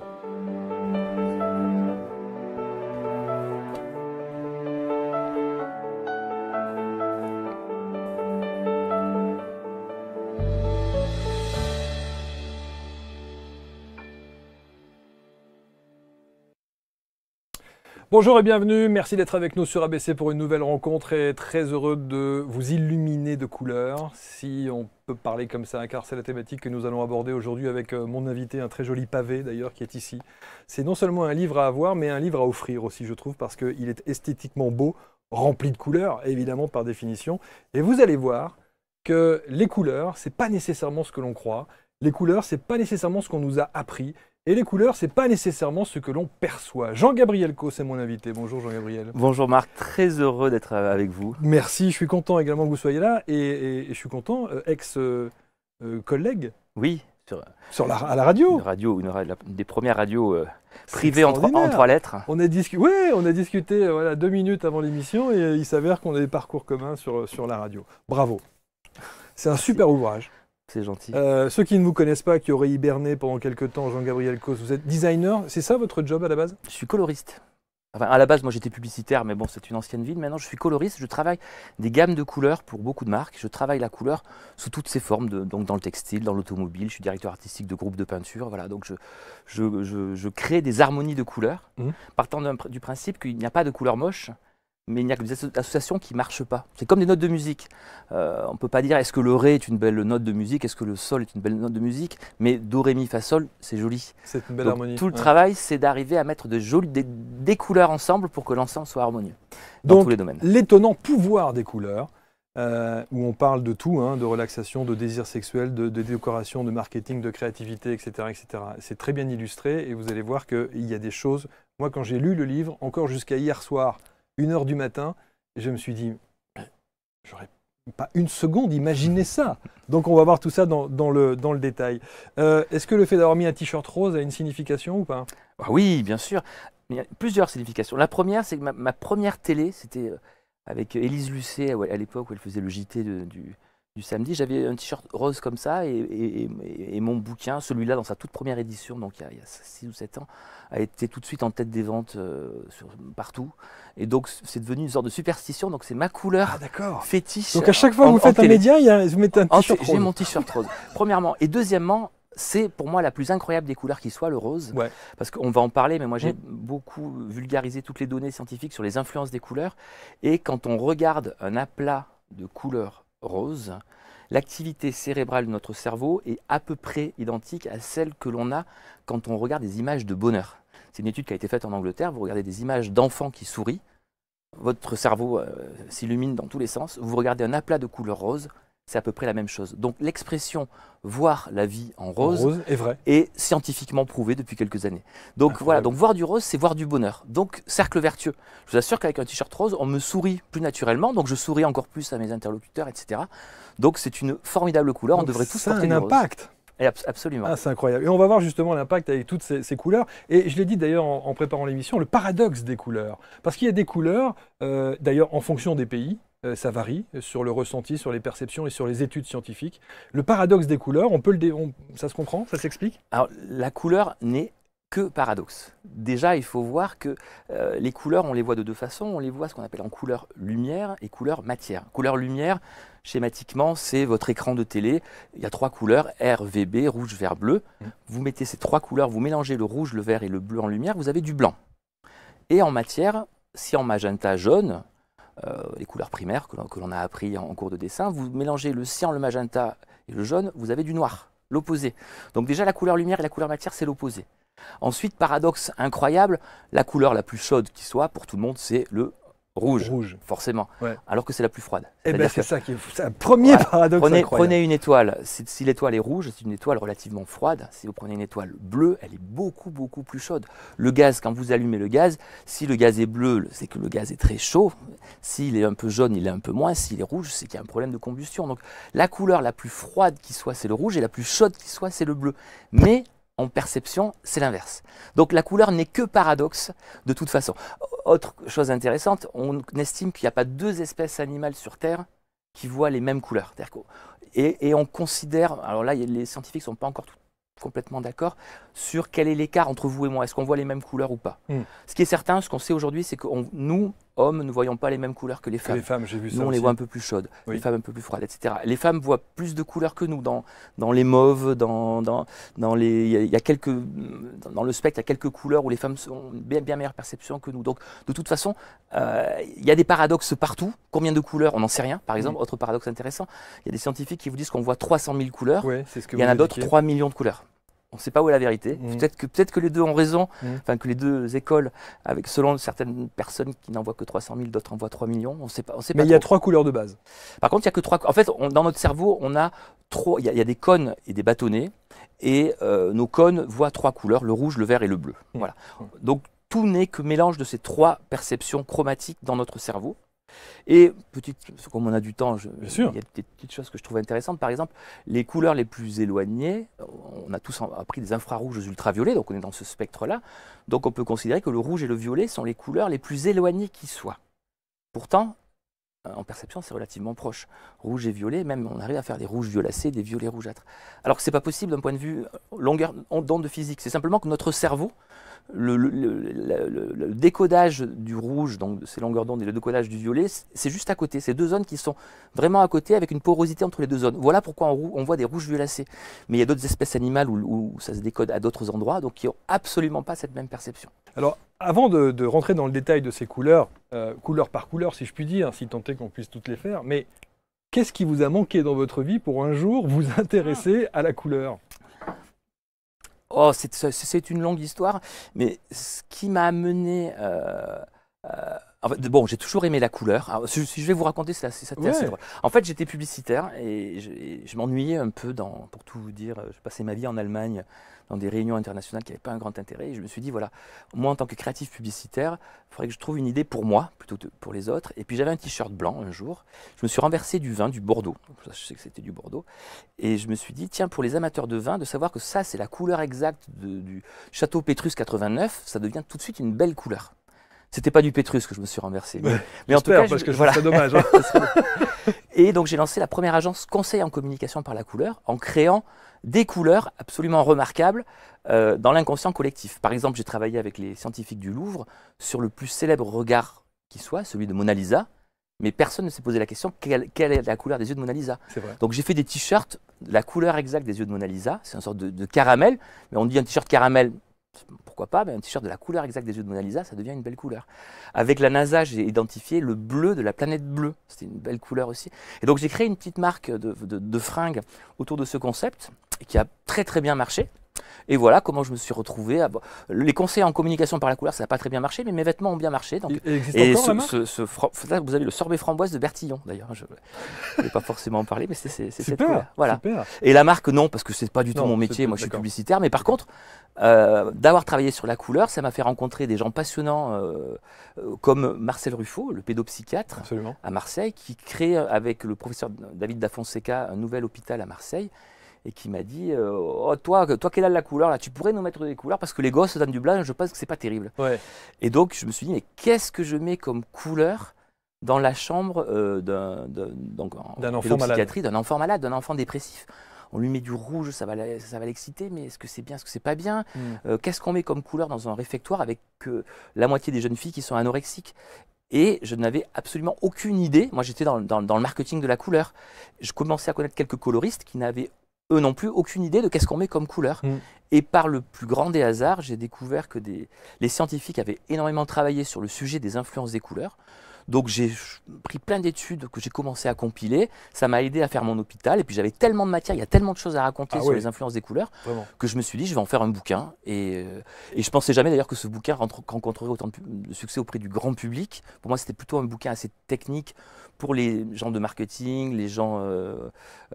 Thank you. Bonjour et bienvenue, merci d'être avec nous sur ABC pour une nouvelle rencontre et très heureux de vous illuminer de couleurs, si on peut parler comme ça, car c'est la thématique que nous allons aborder aujourd'hui avec euh, mon invité, un très joli pavé d'ailleurs qui est ici. C'est non seulement un livre à avoir, mais un livre à offrir aussi, je trouve, parce qu'il est esthétiquement beau, rempli de couleurs, évidemment par définition, et vous allez voir que les couleurs, ce n'est pas nécessairement ce que l'on croit. Les couleurs, c'est pas nécessairement ce qu'on nous a appris. Et les couleurs, c'est pas nécessairement ce que l'on perçoit. Jean-Gabriel Co c'est mon invité. Bonjour Jean-Gabriel. Bonjour Marc, très heureux d'être euh, avec vous. Merci, je suis content également que vous soyez là et, je suis content, euh, ex-collègue. Euh, oui, sur, la, à la radio. Une radio, une, des premières radios privées en, trois lettres. On a discuté, on a discuté voilà, deux minutes avant l'émission et il s'avère qu'on a des parcours communs sur, sur la radio. Bravo. C'est un super ouvrage. C'est gentil. Euh, ceux qui ne vous connaissent pas, qui auraient hiberné pendant quelques temps, Jean-Gabriel Cos, vous êtes designer, c'est ça votre job à la base Je suis coloriste. à la base, moi j'étais publicitaire, mais bon, c'est une ancienne ville. Maintenant, je suis coloriste, je travaille des gammes de couleurs pour beaucoup de marques. Je travaille la couleur sous toutes ses formes, donc dans le textile, dans l'automobile. Je suis directeur artistique de groupe de peinture. Voilà, donc je, je, crée des harmonies de couleurs, mmh. partant du principe qu'il n'y a pas de couleur moche, mais il n'y a que des associations qui ne marchent pas. C'est comme des notes de musique. Euh, on ne peut pas dire est-ce que le Ré est une belle note de musique, est-ce que le Sol est une belle note de musique, mais Do, Ré, Mi, Fa, Sol, c'est joli. C'est une belle harmonie. Tout le travail, c'est d'arriver à mettre de jolies, des, couleurs ensemble pour que l'ensemble soit harmonieux dans Donc, tous les domaines. L'étonnant pouvoir des couleurs, euh, où on parle de tout, hein, de relaxation, de désir sexuel, de, de, décoration, de marketing, de créativité, etc. etc. C'est très bien illustré et vous allez voir qu'il y a des choses. Moi, quand j'ai lu le livre, encore jusqu'à hier soir, 1h du matin. je me suis dit, j'aurais pas une seconde imaginé ça. Donc on va voir tout ça dans, le, dans le détail. Euh, est-ce que le fait d'avoir mis un t-shirt rose a une signification ou pas ah Oui, bien sûr. plusieurs significations. La première, c'est que ma, première télé, c'était euh, avec Élise Lucet à l'époque où elle faisait le JT du, samedi. J'avais un t-shirt rose comme ça et, mon bouquin, celui-là dans sa toute première édition, donc il y a 6 ou 7 ans, a été tout de suite en tête des ventes euh, partout. Et donc c'est devenu une sorte de superstition, donc c'est ma couleur ah, fétiche. Donc à chaque fois que vous faites un média, vous mettez un t-shirt rose. J'ai mon t-shirt rose, premièrement. Et deuxièmement, c'est pour moi la plus incroyable des couleurs qui soit, le rose. Parce qu'on va en parler, mais moi j'ai mm. beaucoup vulgarisé toutes les données scientifiques sur les influences des couleurs. Et quand on regarde un aplat de couleurs rose, l'activité cérébrale de notre cerveau est à peu près identique à celle que l'on a quand on regarde des images de bonheur. C'est une étude qui a été faite en Angleterre, vous regardez des images d'enfants qui sourient, votre cerveau euh, s'illumine dans tous les sens, vous regardez un aplat de couleur rose, c'est à peu près la même chose. Donc l'expression voir la vie en rose, est, vrai. scientifiquement prouvée depuis quelques années. Donc voilà, donc voir du rose, c'est voir du bonheur. Donc cercle vertueux. Je vous assure qu'avec un t-shirt rose, on me sourit plus naturellement, donc je souris encore plus à mes interlocuteurs, etc. Donc c'est une formidable couleur, on devrait tous porter un impact. Absolument. Ah, c'est incroyable. Et on va voir justement l'impact avec toutes ces, couleurs. Et je l'ai dit d'ailleurs en, préparant l'émission, le paradoxe des couleurs. Parce qu'il y a des couleurs, euh, d'ailleurs en fonction des pays, euh, ça varie sur le ressenti, sur les perceptions et sur les études scientifiques. Le paradoxe des couleurs, on peut le ça se comprend, ça s'explique Alors la couleur n'est que paradoxe. Déjà, il faut voir que euh, les couleurs, on les voit de deux façons. On les voit ce qu'on appelle en couleur lumière et couleur matière. Couleur lumière, schématiquement, c'est votre écran de télé. Il y a trois couleurs, R, V, B, rouge, vert, bleu. Mmh. Vous mettez ces trois couleurs, vous mélangez le rouge, le vert et le bleu en lumière, vous avez du blanc. Et en matière, si en magenta jaune, euh, les couleurs primaires que l'on a appris en, cours de dessin. Vous mélangez le cyan, le magenta et le jaune, vous avez du noir, l'opposé. Donc déjà la couleur lumière et la couleur matière, c'est l'opposé. Ensuite, paradoxe incroyable, la couleur la plus chaude qui soit pour tout le monde, c'est le rouge, forcément, alors que c'est la plus froide. Eh ben, c'est ça qui un premier paradoxe. Prenez, prenez, une étoile, si l'étoile est rouge, c'est une étoile relativement froide. Si vous prenez une étoile bleue, elle est beaucoup, beaucoup plus chaude. Le gaz, quand vous allumez le gaz, si le gaz est bleu, c'est que le gaz est très chaud. S'il est un peu jaune, il est un peu moins. S'il est rouge, c'est qu'il y a un problème de combustion. Donc la couleur la plus froide qui soit, c'est le rouge, et la plus chaude qui soit, c'est le bleu. Mais en perception, c'est l'inverse. Donc la couleur n'est que paradoxe de toute façon. Autre chose intéressante, on estime qu'il n'y a pas deux espèces animales sur Terre qui voient les mêmes couleurs. Et, et on considère, alors là les scientifiques ne sont pas encore complètement d'accord sur quel est l'écart entre vous et moi, est-ce qu'on voit les mêmes couleurs ou pas. Hmm. Ce qui est certain, ce qu'on sait aujourd'hui, c'est que nous, hommes, ne voyons pas les mêmes couleurs que les femmes. les femmes, j'ai vu ça. Nous, on les voit un peu plus chaudes, les femmes un peu plus froides, etc. Les femmes voient plus de couleurs que nous dans, dans les mauves, dans, dans, les. Il y, quelques. Dans le spectre, il y a quelques couleurs où les femmes ont bien, bien meilleure perception que nous. Donc, de toute façon, euh, il y a des paradoxes partout. Combien de couleurs On n'en sait rien. Par exemple, autre paradoxe intéressant, il y a des scientifiques qui vous disent qu'on voit 300 000 couleurs. il y en a d'autres 3 millions de couleurs on ne sait pas où est la vérité. Mmh. Peut-être que, peut que les deux ont raison, mmh. enfin que les deux écoles, avec selon certaines personnes qui voient que 300 000, d'autres voient 3 millions, on ne sait pas. Mais il y a trois couleurs de base. Par contre, il y a que trois. En fait, dans notre cerveau, on a trois. Il y, a des cônes et des bâtonnets, et euh, nos cônes voient trois couleurs le rouge, le vert et le bleu. Mmh. Voilà. Donc tout n'est que mélange de ces trois perceptions chromatiques dans notre cerveau. Et petite, comme on a du temps, il y a des petites choses que je trouve intéressantes. Par exemple, les couleurs les plus éloignées, euh, on a tous appris des infrarouges aux ultraviolets, donc on est dans ce spectre-là. Donc on peut considérer que le rouge et le violet sont les couleurs les plus éloignées qui soient. Pourtant, euh, en perception, c'est relativement proche. Rouge et violet, même on arrive à faire des rouges violacés, des violets rougeâtres. Alors que ce n'est pas possible d'un point de vue euh, longueur d'onde de physique. C'est simplement que notre cerveau, le, décodage du rouge, donc de ces longueurs d'onde, et le décodage du violet, c'est juste à côté. C'est deux zones qui sont vraiment à côté avec une porosité entre les deux zones. Voilà pourquoi on, on voit des rouges violacés. Mais il y a d'autres espèces animales où, où ça se décode à d'autres endroits, donc qui n'ont absolument pas cette même perception. Alors, avant de, rentrer dans le détail de ces couleurs, euh, couleur par couleur, si je puis dire, si tant est qu'on puisse toutes les faire, mais qu'est-ce qui vous a manqué dans votre vie pour un jour vous intéresser ah. à la couleur Oh, c'est une longue histoire, mais ce qui m'a amené euh, euh, bon, j'ai toujours aimé la couleur. si, je vais vous raconter, c'est assez, En fait, j'étais publicitaire et je, m'ennuyais un peu dans, pour tout vous dire, je passais ma vie en Allemagne dans des réunions internationales qui n'avaient pas un grand intérêt. Et je me suis dit, voilà, moi en tant que créatif publicitaire, il faudrait que je trouve une idée pour moi plutôt que pour les autres. Et puis j'avais un t-shirt blanc un jour. Je me suis renversé du vin, du Bordeaux. je sais que c'était du Bordeaux. Et je me suis dit, tiens, pour les amateurs de vin, de savoir que ça, c'est la couleur exacte du Château Pétrus 89, ça devient tout de suite une belle couleur. C'était pas du Pétrus que je me suis renversé. Mais, en tout cas, voilà. dommage. Hein. et donc j'ai lancé la première agence conseil en communication par la couleur en créant des couleurs absolument remarquables euh, dans l'inconscient collectif. Par exemple, j'ai travaillé avec les scientifiques du Louvre sur le plus célèbre regard qui soit, celui de Mona Lisa. Mais personne ne s'est posé la question quelle, est la couleur des yeux de Mona Lisa. Donc j'ai fait des t-shirts, la couleur exacte des yeux de Mona Lisa, c'est une sorte de caramel, mais on dit un t-shirt caramel pourquoi pas, un t-shirt de la couleur exacte des yeux de Mona Lisa, ça devient une belle couleur. Avec la NASA, j'ai identifié le bleu de la planète bleue. C'était une belle couleur aussi. Et donc j'ai créé une petite marque de, de, fringues autour de ce concept qui a très très bien marché. Et voilà comment je me suis retrouvé. Les conseils en communication par la couleur, ça n'a pas très bien marché, mais mes vêtements ont bien marché. et ce, vous avez le sorbet framboise de Bertillon, d'ailleurs. Je ne vais pas forcément en parler, mais c'est cette Voilà. Et la marque, non, parce que c'est pas du tout mon métier. Moi, je suis publicitaire. Mais par contre, euh, d'avoir travaillé sur la couleur, ça m'a fait rencontrer des gens passionnants euh, euh, comme Marcel Ruffo, le pédopsychiatre à Marseille, qui crée avec le professeur David Da Fonseca un nouvel hôpital à Marseille et qui m'a dit euh, oh, toi toi quelle a la couleur là tu pourrais nous mettre des couleurs parce que les gosses donnent du blanc je pense que c'est pas terrible et donc je me suis dit mais qu'est-ce que je mets comme couleur dans la chambre euh, d'un d'un enfant malade d'un enfant malade d'un enfant dépressif on lui met du rouge, ça va, ça va l'exciter, mais est-ce que c'est bien, est-ce que c'est pas bien hmm. euh, Qu'est-ce qu'on met comme couleur dans un réfectoire avec euh, la moitié des jeunes filles qui sont anorexiques et je n'avais absolument aucune idée. Moi, j'étais dans, dans, le marketing de la couleur. Je commençais à connaître quelques coloristes qui n'avaient eux n'ont plus aucune idée de qu'est-ce qu'on met comme couleur. Mm. Et par le plus grand des hasards, j'ai découvert que des... les scientifiques avaient énormément travaillé sur le sujet des influences des couleurs. Donc j'ai pris plein d'études que j'ai commencé à compiler. Ça m'a aidé à faire mon hôpital. Et puis j'avais tellement de matière, il y a tellement de choses à raconter ah sur les influences des couleurs que je me suis dit, je vais en faire un bouquin. Et, je euh, je pensais jamais d'ailleurs que ce bouquin rencontrerait autant de succès auprès du grand public. Pour moi, c'était plutôt un bouquin assez technique pour les gens de marketing, les gens euh,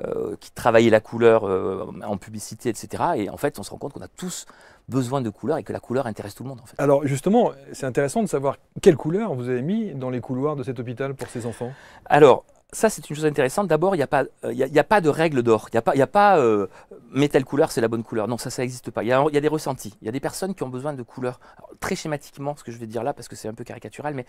euh, qui travaillaient la couleur en publicité, etc. Et en fait, on se rend compte qu'on a tous besoin de couleurs et que la couleur intéresse tout le monde. En fait. Alors justement, c'est intéressant de savoir quelles couleurs vous avez mis dans les couloirs de cet hôpital pour ces enfants. Alors, ça, c'est une chose intéressante. D'abord, il n'y euh, a, il a, pas de règle d'or. Il n'y a pas, y pas euh, mais telle couleur, c'est la bonne couleur. Non, ça, ça n'existe pas. Il y, y, a des ressentis. Il y a des personnes qui ont besoin de couleurs. très schématiquement, ce que je vais dire là, parce que c'est un peu caricatural, mais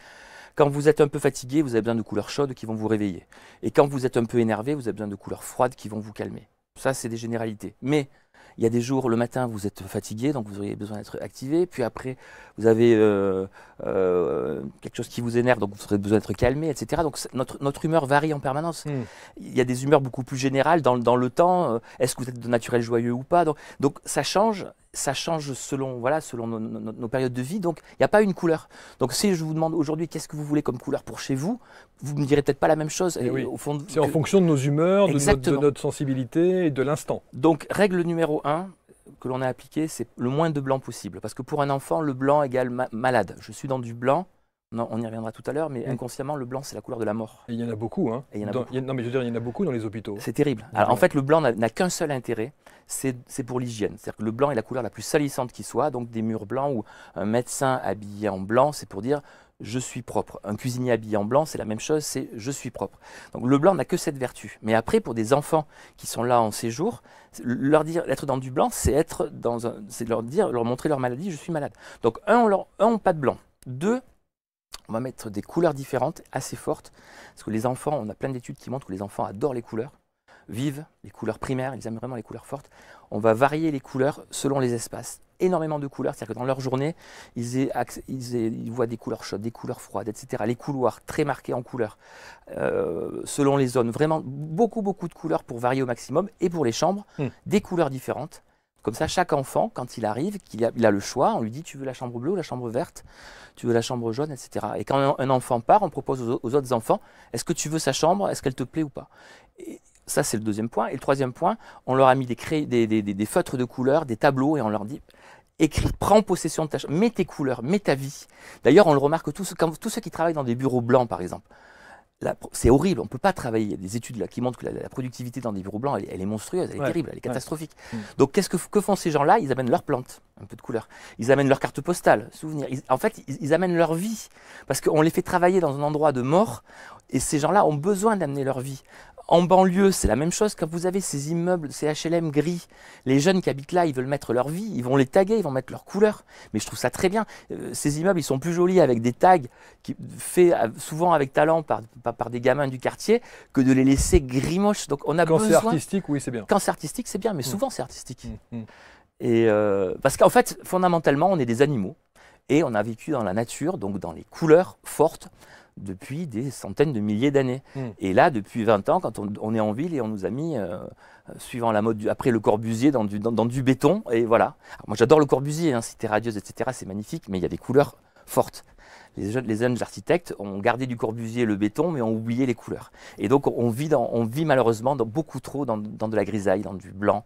quand vous êtes un peu fatigué, vous avez besoin de couleurs chaudes qui vont vous réveiller. Et quand vous êtes un peu énervé, vous avez besoin de couleurs froides qui vont vous calmer. Ça, c'est des généralités. Mais il y a des jours, le matin, vous êtes fatigué, donc vous auriez besoin d'être activé. Puis après, vous avez euh, euh, quelque chose qui vous énerve, donc vous aurez besoin d'être calmé, etc. Donc notre, humeur varie en permanence. Hmm. Il y a des humeurs beaucoup plus générales dans, le temps. Euh, est-ce que vous êtes de naturel joyeux ou pas donc, donc ça change ça change selon, voilà, selon nos, périodes de vie. Donc, il n'y a pas une couleur. Donc, si je vous demande aujourd'hui qu'est-ce que vous voulez comme couleur pour chez vous, vous ne me direz peut-être pas la même chose. Eh au fond, c'est en fonction de nos humeurs, de notre, sensibilité et de l'instant. Donc, règle numéro un que l'on a appliquée, c'est le moins de blanc possible. Parce que pour un enfant, le blanc égale malade. Je suis dans du blanc, non, on y reviendra tout à l'heure, mais mm. inconsciemment, le blanc, c'est la couleur de la mort. il y en a beaucoup, hein il y en a non, mais je veux dire, il y en a beaucoup dans les hôpitaux. C'est terrible. Alors, en fait, le blanc n'a qu'un seul intérêt, c'est pour l'hygiène. C'est-à-dire que le blanc est la couleur la plus salissante qui soit, donc des murs blancs ou un médecin habillé en blanc, c'est pour dire je suis propre. Un cuisinier habillé en blanc, c'est la même chose, c'est je suis propre. Donc le blanc n'a que cette vertu. Mais après, pour des enfants qui sont là en séjour, leur dire être dans du blanc, c'est être dans c'est leur dire, leur montrer leur maladie, je suis malade. Donc un, on leur, pas de blanc. Deux, on va mettre des couleurs différentes, assez fortes, parce que les enfants, on a plein d'études qui montrent que les enfants adorent les couleurs vives, les couleurs primaires, ils aiment vraiment les couleurs fortes. On va varier les couleurs selon les espaces. Énormément de couleurs, c'est-à-dire que dans leur journée, ils, voient des couleurs chaudes, des couleurs froides, etc. Les couloirs très marqués en couleurs, euh, selon les zones. Vraiment beaucoup, beaucoup de couleurs pour varier au maximum. Et pour les chambres, hmm. des couleurs différentes comme ça, chaque enfant, quand il arrive, qu'il a, il a le choix, on lui dit tu veux la chambre bleue ou la chambre verte, tu veux la chambre jaune, etc. Et quand un enfant part, on propose aux, autres enfants est-ce que tu veux sa chambre Est-ce qu'elle te plaît ou pas et, ça, c'est le deuxième point. Et le troisième point, on leur a mis des, feutres de couleurs, des tableaux, et on leur dit écris, prends possession de ta chambre, mets tes couleurs, mets ta vie. D'ailleurs, on le remarque tous, tous ceux qui travaillent dans des bureaux blancs, par exemple c'est horrible, on ne peut pas travailler. Il y a des études là, qui montrent que la, productivité dans des bureaux blancs, elle, est monstrueuse, elle est terrible, elle est catastrophique. Mm. Donc qu'est-ce que, font ces gens-là Ils amènent leurs plantes, un peu de couleur. Ils amènent leurs cartes postales, souvenirs. en fait, ils, amènent leur vie. Parce qu'on les fait travailler dans un endroit de mort, et ces gens-là ont besoin d'amener leur vie. En banlieue, c'est la même chose. Quand vous avez ces immeubles, ces HLM gris, les jeunes qui habitent là, ils veulent mettre leur vie, ils vont les taguer, ils vont mettre leur couleur. Mais je trouve ça très bien. Euh, ces immeubles, ils sont plus jolis avec des tags faits souvent avec talent par, des gamins du quartier que de les laisser grimoches. Donc on a Quand c'est artistique, oui, c'est bien. Quand c'est artistique, c'est bien, mais mm. souvent c'est artistique. Mm, mm. Et euh, parce qu'en fait, fondamentalement, on est des animaux et on a vécu dans la nature, donc dans les couleurs fortes, depuis des centaines de milliers d'années. Hmm. Et là, depuis 20 ans, quand on, est en ville et on nous a mis, euh, euh, suivant la mode, du, après le Corbusier, dans du, béton, et voilà. moi, j'adore le Corbusier, hein, Cité radieuse, etc., c'est magnifique, mais il y a des couleurs fortes. Les jeunes, architectes ont gardé du Corbusier le béton, mais ont oublié les couleurs. Et donc, on vit, malheureusement dans beaucoup trop dans, de la grisaille, dans du blanc,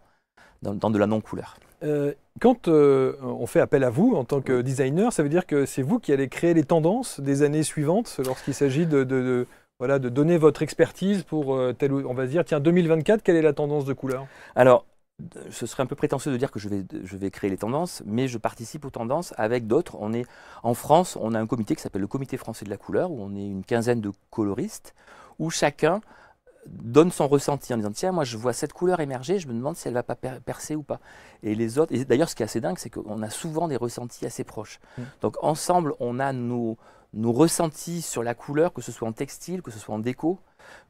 dans de la non-couleur. Euh, quand euh, on fait appel à vous en tant que designer, ça veut dire que c'est vous qui allez créer les tendances des années suivantes lorsqu'il s'agit de, voilà, de donner votre expertise pour euh, tel ou on va dire tiens 2024 quelle est la tendance de couleur Alors ce serait un peu prétentieux de dire que je vais, je vais créer les tendances, mais je participe aux tendances avec d'autres. On est en France, on a un comité qui s'appelle le Comité français de la couleur où on est une quinzaine de coloristes où chacun donne son ressenti en disant tiens moi je vois cette couleur émerger je me demande si elle va pas percer ou pas et les autres et d'ailleurs ce qui est assez dingue c'est qu'on a souvent des ressentis assez proches mm. donc ensemble on a nos nos ressentis sur la couleur que ce soit en textile que ce soit en déco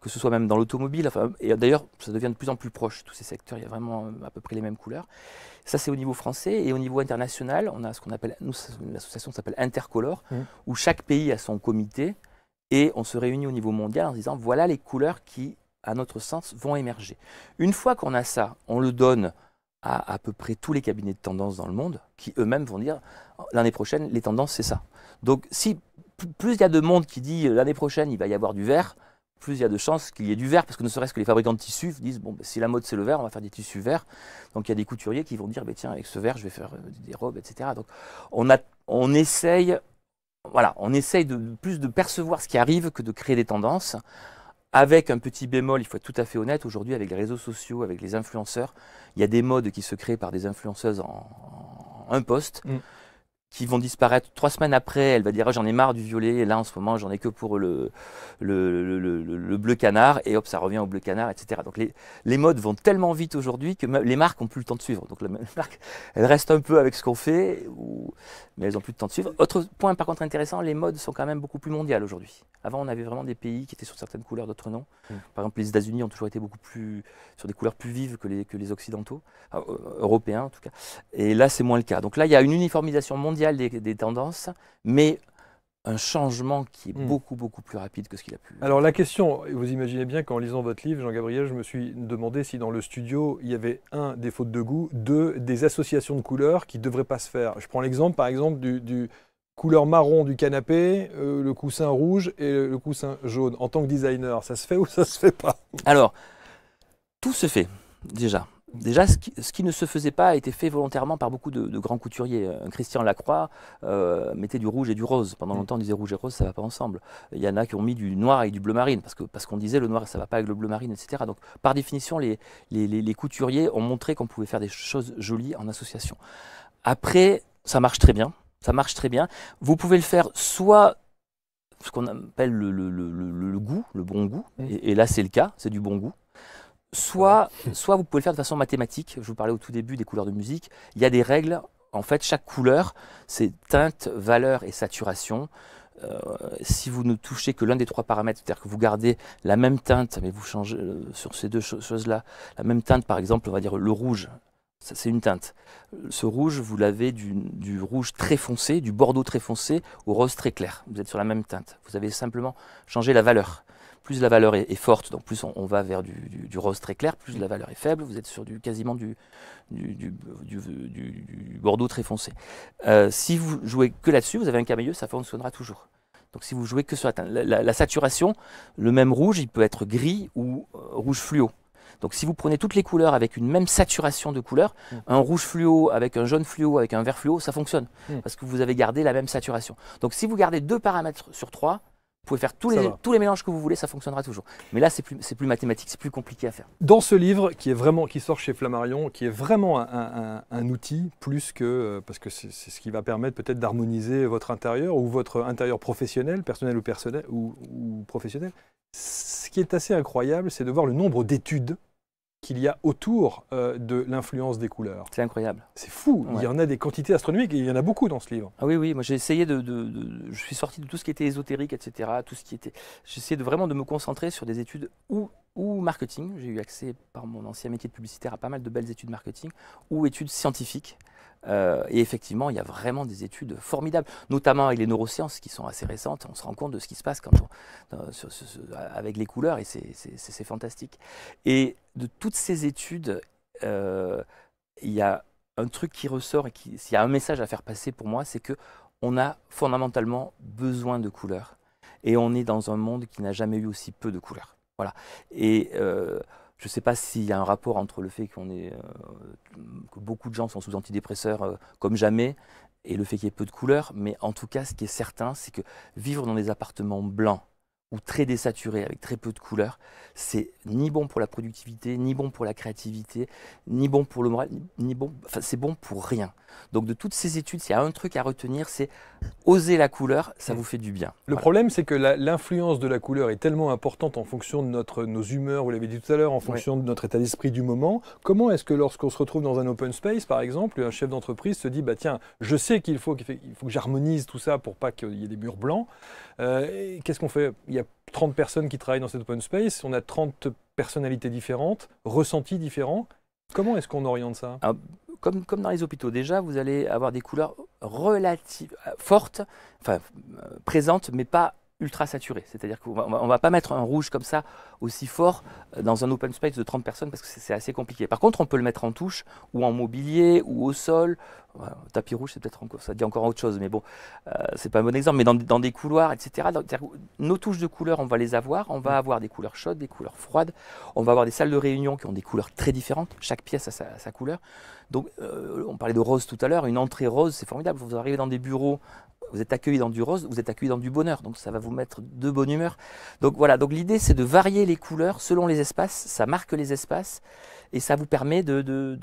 que ce soit même dans l'automobile enfin, et d'ailleurs ça devient de plus en plus proche tous ces secteurs il y a vraiment euh, à peu près les mêmes couleurs ça c'est au niveau français et au niveau international on a ce qu'on appelle nous l'association s'appelle Intercolor mm. où chaque pays a son comité et on se réunit au niveau mondial en disant voilà les couleurs qui à notre sens, vont émerger. Une fois qu'on a ça, on le donne à à peu près tous les cabinets de tendance dans le monde, qui eux-mêmes vont dire l'année prochaine, les tendances, c'est ça. Donc, si plus il y a de monde qui dit l'année prochaine, il va y avoir du vert, plus il y a de chances qu'il y ait du vert, parce que ne serait-ce que les fabricants de tissus disent bon, ben, si la mode c'est le vert, on va faire des tissus verts. Donc il y a des couturiers qui vont dire ben, tiens, avec ce vert, je vais faire euh, des robes, etc. Donc on, a, on essaye, voilà, on essaye de, plus de percevoir ce qui arrive que de créer des tendances. Avec un petit bémol, il faut être tout à fait honnête, aujourd'hui avec les réseaux sociaux, avec les influenceurs, il y a des modes qui se créent par des influenceuses en, un poste. Mm qui vont disparaître trois semaines après. Elle va dire ah, j'en ai marre du violet, là en ce moment j'en ai que pour le, le, bleu canard, et hop ça revient au bleu canard, etc. Donc les, les modes vont tellement vite aujourd'hui que les marques n'ont plus le temps de suivre. Donc les marque, elle reste un peu avec ce qu'on fait, ou, mais elles n'ont plus le temps de suivre. Autre point par contre intéressant, les modes sont quand même beaucoup plus mondiales aujourd'hui. Avant on avait vraiment des pays qui étaient sur certaines couleurs, d'autres non. Hmm. Par exemple les États-Unis ont toujours été beaucoup plus sur des couleurs plus vives que les, que les Occidentaux, européens en tout cas. Et là c'est moins le cas. Donc là il y a une uniformisation mondiale des, tendances, mais un changement qui est hmm. beaucoup, beaucoup plus rapide que ce qu'il a pu. Alors la question, vous imaginez bien qu'en lisant votre livre, Jean-Gabriel, je me suis demandé si dans le studio, il y avait un, des fautes de goût, deux, des associations de couleurs qui devraient pas se faire. Je prends l'exemple, par exemple, du, couleur marron du canapé, euh, le coussin rouge et le, le coussin jaune. En tant que designer, ça se fait ou ça se fait pas Alors, tout se fait, déjà. Déjà, ce qui, ne se faisait pas a été fait volontairement par beaucoup de, grands couturiers. Euh, Christian Lacroix euh, mettait du rouge et du rose. Pendant mm. longtemps, on disait rouge et rose, ça ne va pas ensemble. Il y en a qui ont mis du noir et du bleu marine, parce qu'on parce disait le noir, ça ne va pas avec le bleu marine, etc. Donc, par définition, les, couturiers ont montré qu'on pouvait faire des choses jolies en association. Après, ça marche très bien. Ça marche très bien. Vous pouvez le faire soit ce qu'on appelle le, goût, le bon goût, et là c'est le cas, c'est du bon goût, Soit, soit vous pouvez le faire de façon mathématique. Je vous parlais au tout début des couleurs de musique. Il y a des règles. En fait, chaque couleur, c'est teinte, valeur et saturation. Euh, si vous ne touchez que l'un des trois paramètres, c'est-à-dire que vous gardez la même teinte, mais vous changez euh, sur ces deux choses-là, la même teinte, par exemple, on va dire le rouge, c'est une teinte. Ce rouge, vous l'avez du, du, rouge très foncé, du bordeaux très foncé au rose très clair. Vous êtes sur la même teinte. Vous avez simplement changé la valeur plus la valeur est, forte, donc plus on, va vers du, rose très clair, plus mm. la valeur est faible, vous êtes sur du quasiment du, du bordeaux très foncé. Euh, si vous jouez que là-dessus, vous avez un caméléon, ça fonctionnera toujours. Donc si vous jouez que sur la, la, saturation, le même rouge, il peut être gris ou euh, rouge fluo. Donc si vous prenez toutes les couleurs avec une même saturation de couleurs, mm. un rouge fluo avec un jaune fluo avec un vert fluo, ça fonctionne mm. parce que vous avez gardé la même saturation. Donc si vous gardez deux paramètres sur trois, vous pouvez faire tous les, tous les, mélanges que vous voulez, ça fonctionnera toujours. Mais là, c'est plus, plus mathématique, c'est plus compliqué à faire. Dans ce livre, qui, est vraiment, qui sort chez Flammarion, qui est vraiment un, outil, plus que. Euh, parce que c'est ce qui va permettre peut-être d'harmoniser votre intérieur ou votre intérieur professionnel, personnel ou, personnel, ou professionnel. Ce qui est assez incroyable, c'est de voir le nombre d'études qu'il y a autour euh, de l'influence des couleurs. C'est incroyable. C'est fou. Il y en a des quantités astronomiques et il y en a beaucoup dans ce livre. Ah oui, oui. Moi, j'ai essayé de, Je suis sorti de tout ce qui était ésotérique, etc. Tout ce qui était. J'ai essayé de vraiment de me concentrer sur des études ou ou marketing. J'ai eu accès par mon ancien métier de publicitaire à pas mal de belles études marketing ou études scientifiques. Euh, et effectivement, il y a vraiment des études formidables, notamment avec les neurosciences qui sont assez récentes. On se rend compte de ce qui se passe quand avec les couleurs et c'est fantastique. Et de toutes ces études, euh, il y a un truc qui ressort et s'il y a un message à faire passer pour moi, c'est que on a fondamentalement besoin de couleurs et on est dans un monde qui n'a jamais eu aussi peu de couleurs. Voilà. Et euh, je ne sais pas s'il y a un rapport entre le fait qu'on est, euh, que beaucoup de gens sont sous antidépresseurs euh, comme jamais et le fait qu'il y ait peu de couleurs, mais en tout cas, ce qui est certain, c'est que vivre dans des appartements blancs, ou très désaturé avec très peu de couleurs, c'est ni bon pour la productivité, ni bon pour la créativité, ni bon pour le moral, ni bon, enfin c'est bon pour rien. Donc de toutes ces études, il y a un truc à retenir, c'est oser la couleur, ça mm. vous fait du bien. Le problème, c'est que l'influence de la couleur est tellement importante en fonction de notre, nos humeurs, vous l'avez dit tout à l'heure, en fonction de notre état d'esprit du moment. Comment est-ce que lorsqu'on se retrouve dans un open space, par exemple, un chef d'entreprise se dit, bah tiens, je sais qu'il faut, qu'il faut que j'harmonise tout ça pour pas qu'il y ait des murs blancs. Euh, qu'est-ce qu'on fait Il y a 30 personnes qui travaillent dans cet open space, on a 30 personnalités différentes, ressentis différents. Comment est-ce qu'on oriente ça comme, comme, dans les hôpitaux, déjà, vous allez avoir des couleurs relatives, euh, fortes, enfin, euh, présentes, mais pas ultra saturé. C'est-à-dire qu'on ne va pas mettre un rouge comme ça aussi fort euh, dans un open space de 30 personnes parce que c'est assez compliqué. Par contre, on peut le mettre en touche ou en mobilier ou au sol. tapis rouge, c'est peut-être encore, ça dit encore autre chose, mais bon, euh, c'est pas un bon exemple. Mais dans, des couloirs, etc. nos touches de couleurs, on va les avoir. On va mm. avoir des couleurs chaudes, des couleurs froides. On va avoir des salles de réunion qui ont des couleurs très différentes. Chaque pièce a sa couleur. Donc, euh, on parlait de rose tout à l'heure, une entrée rose, c'est formidable. Vous arrivez dans des bureaux, vous êtes accueilli dans du rose, vous êtes accueilli dans du bonheur. Donc, ça va vous mettre de bonne humeur. Donc, voilà. Donc, l'idée, c'est de varier les couleurs selon les espaces. Ça marque les espaces et ça vous permet de, de,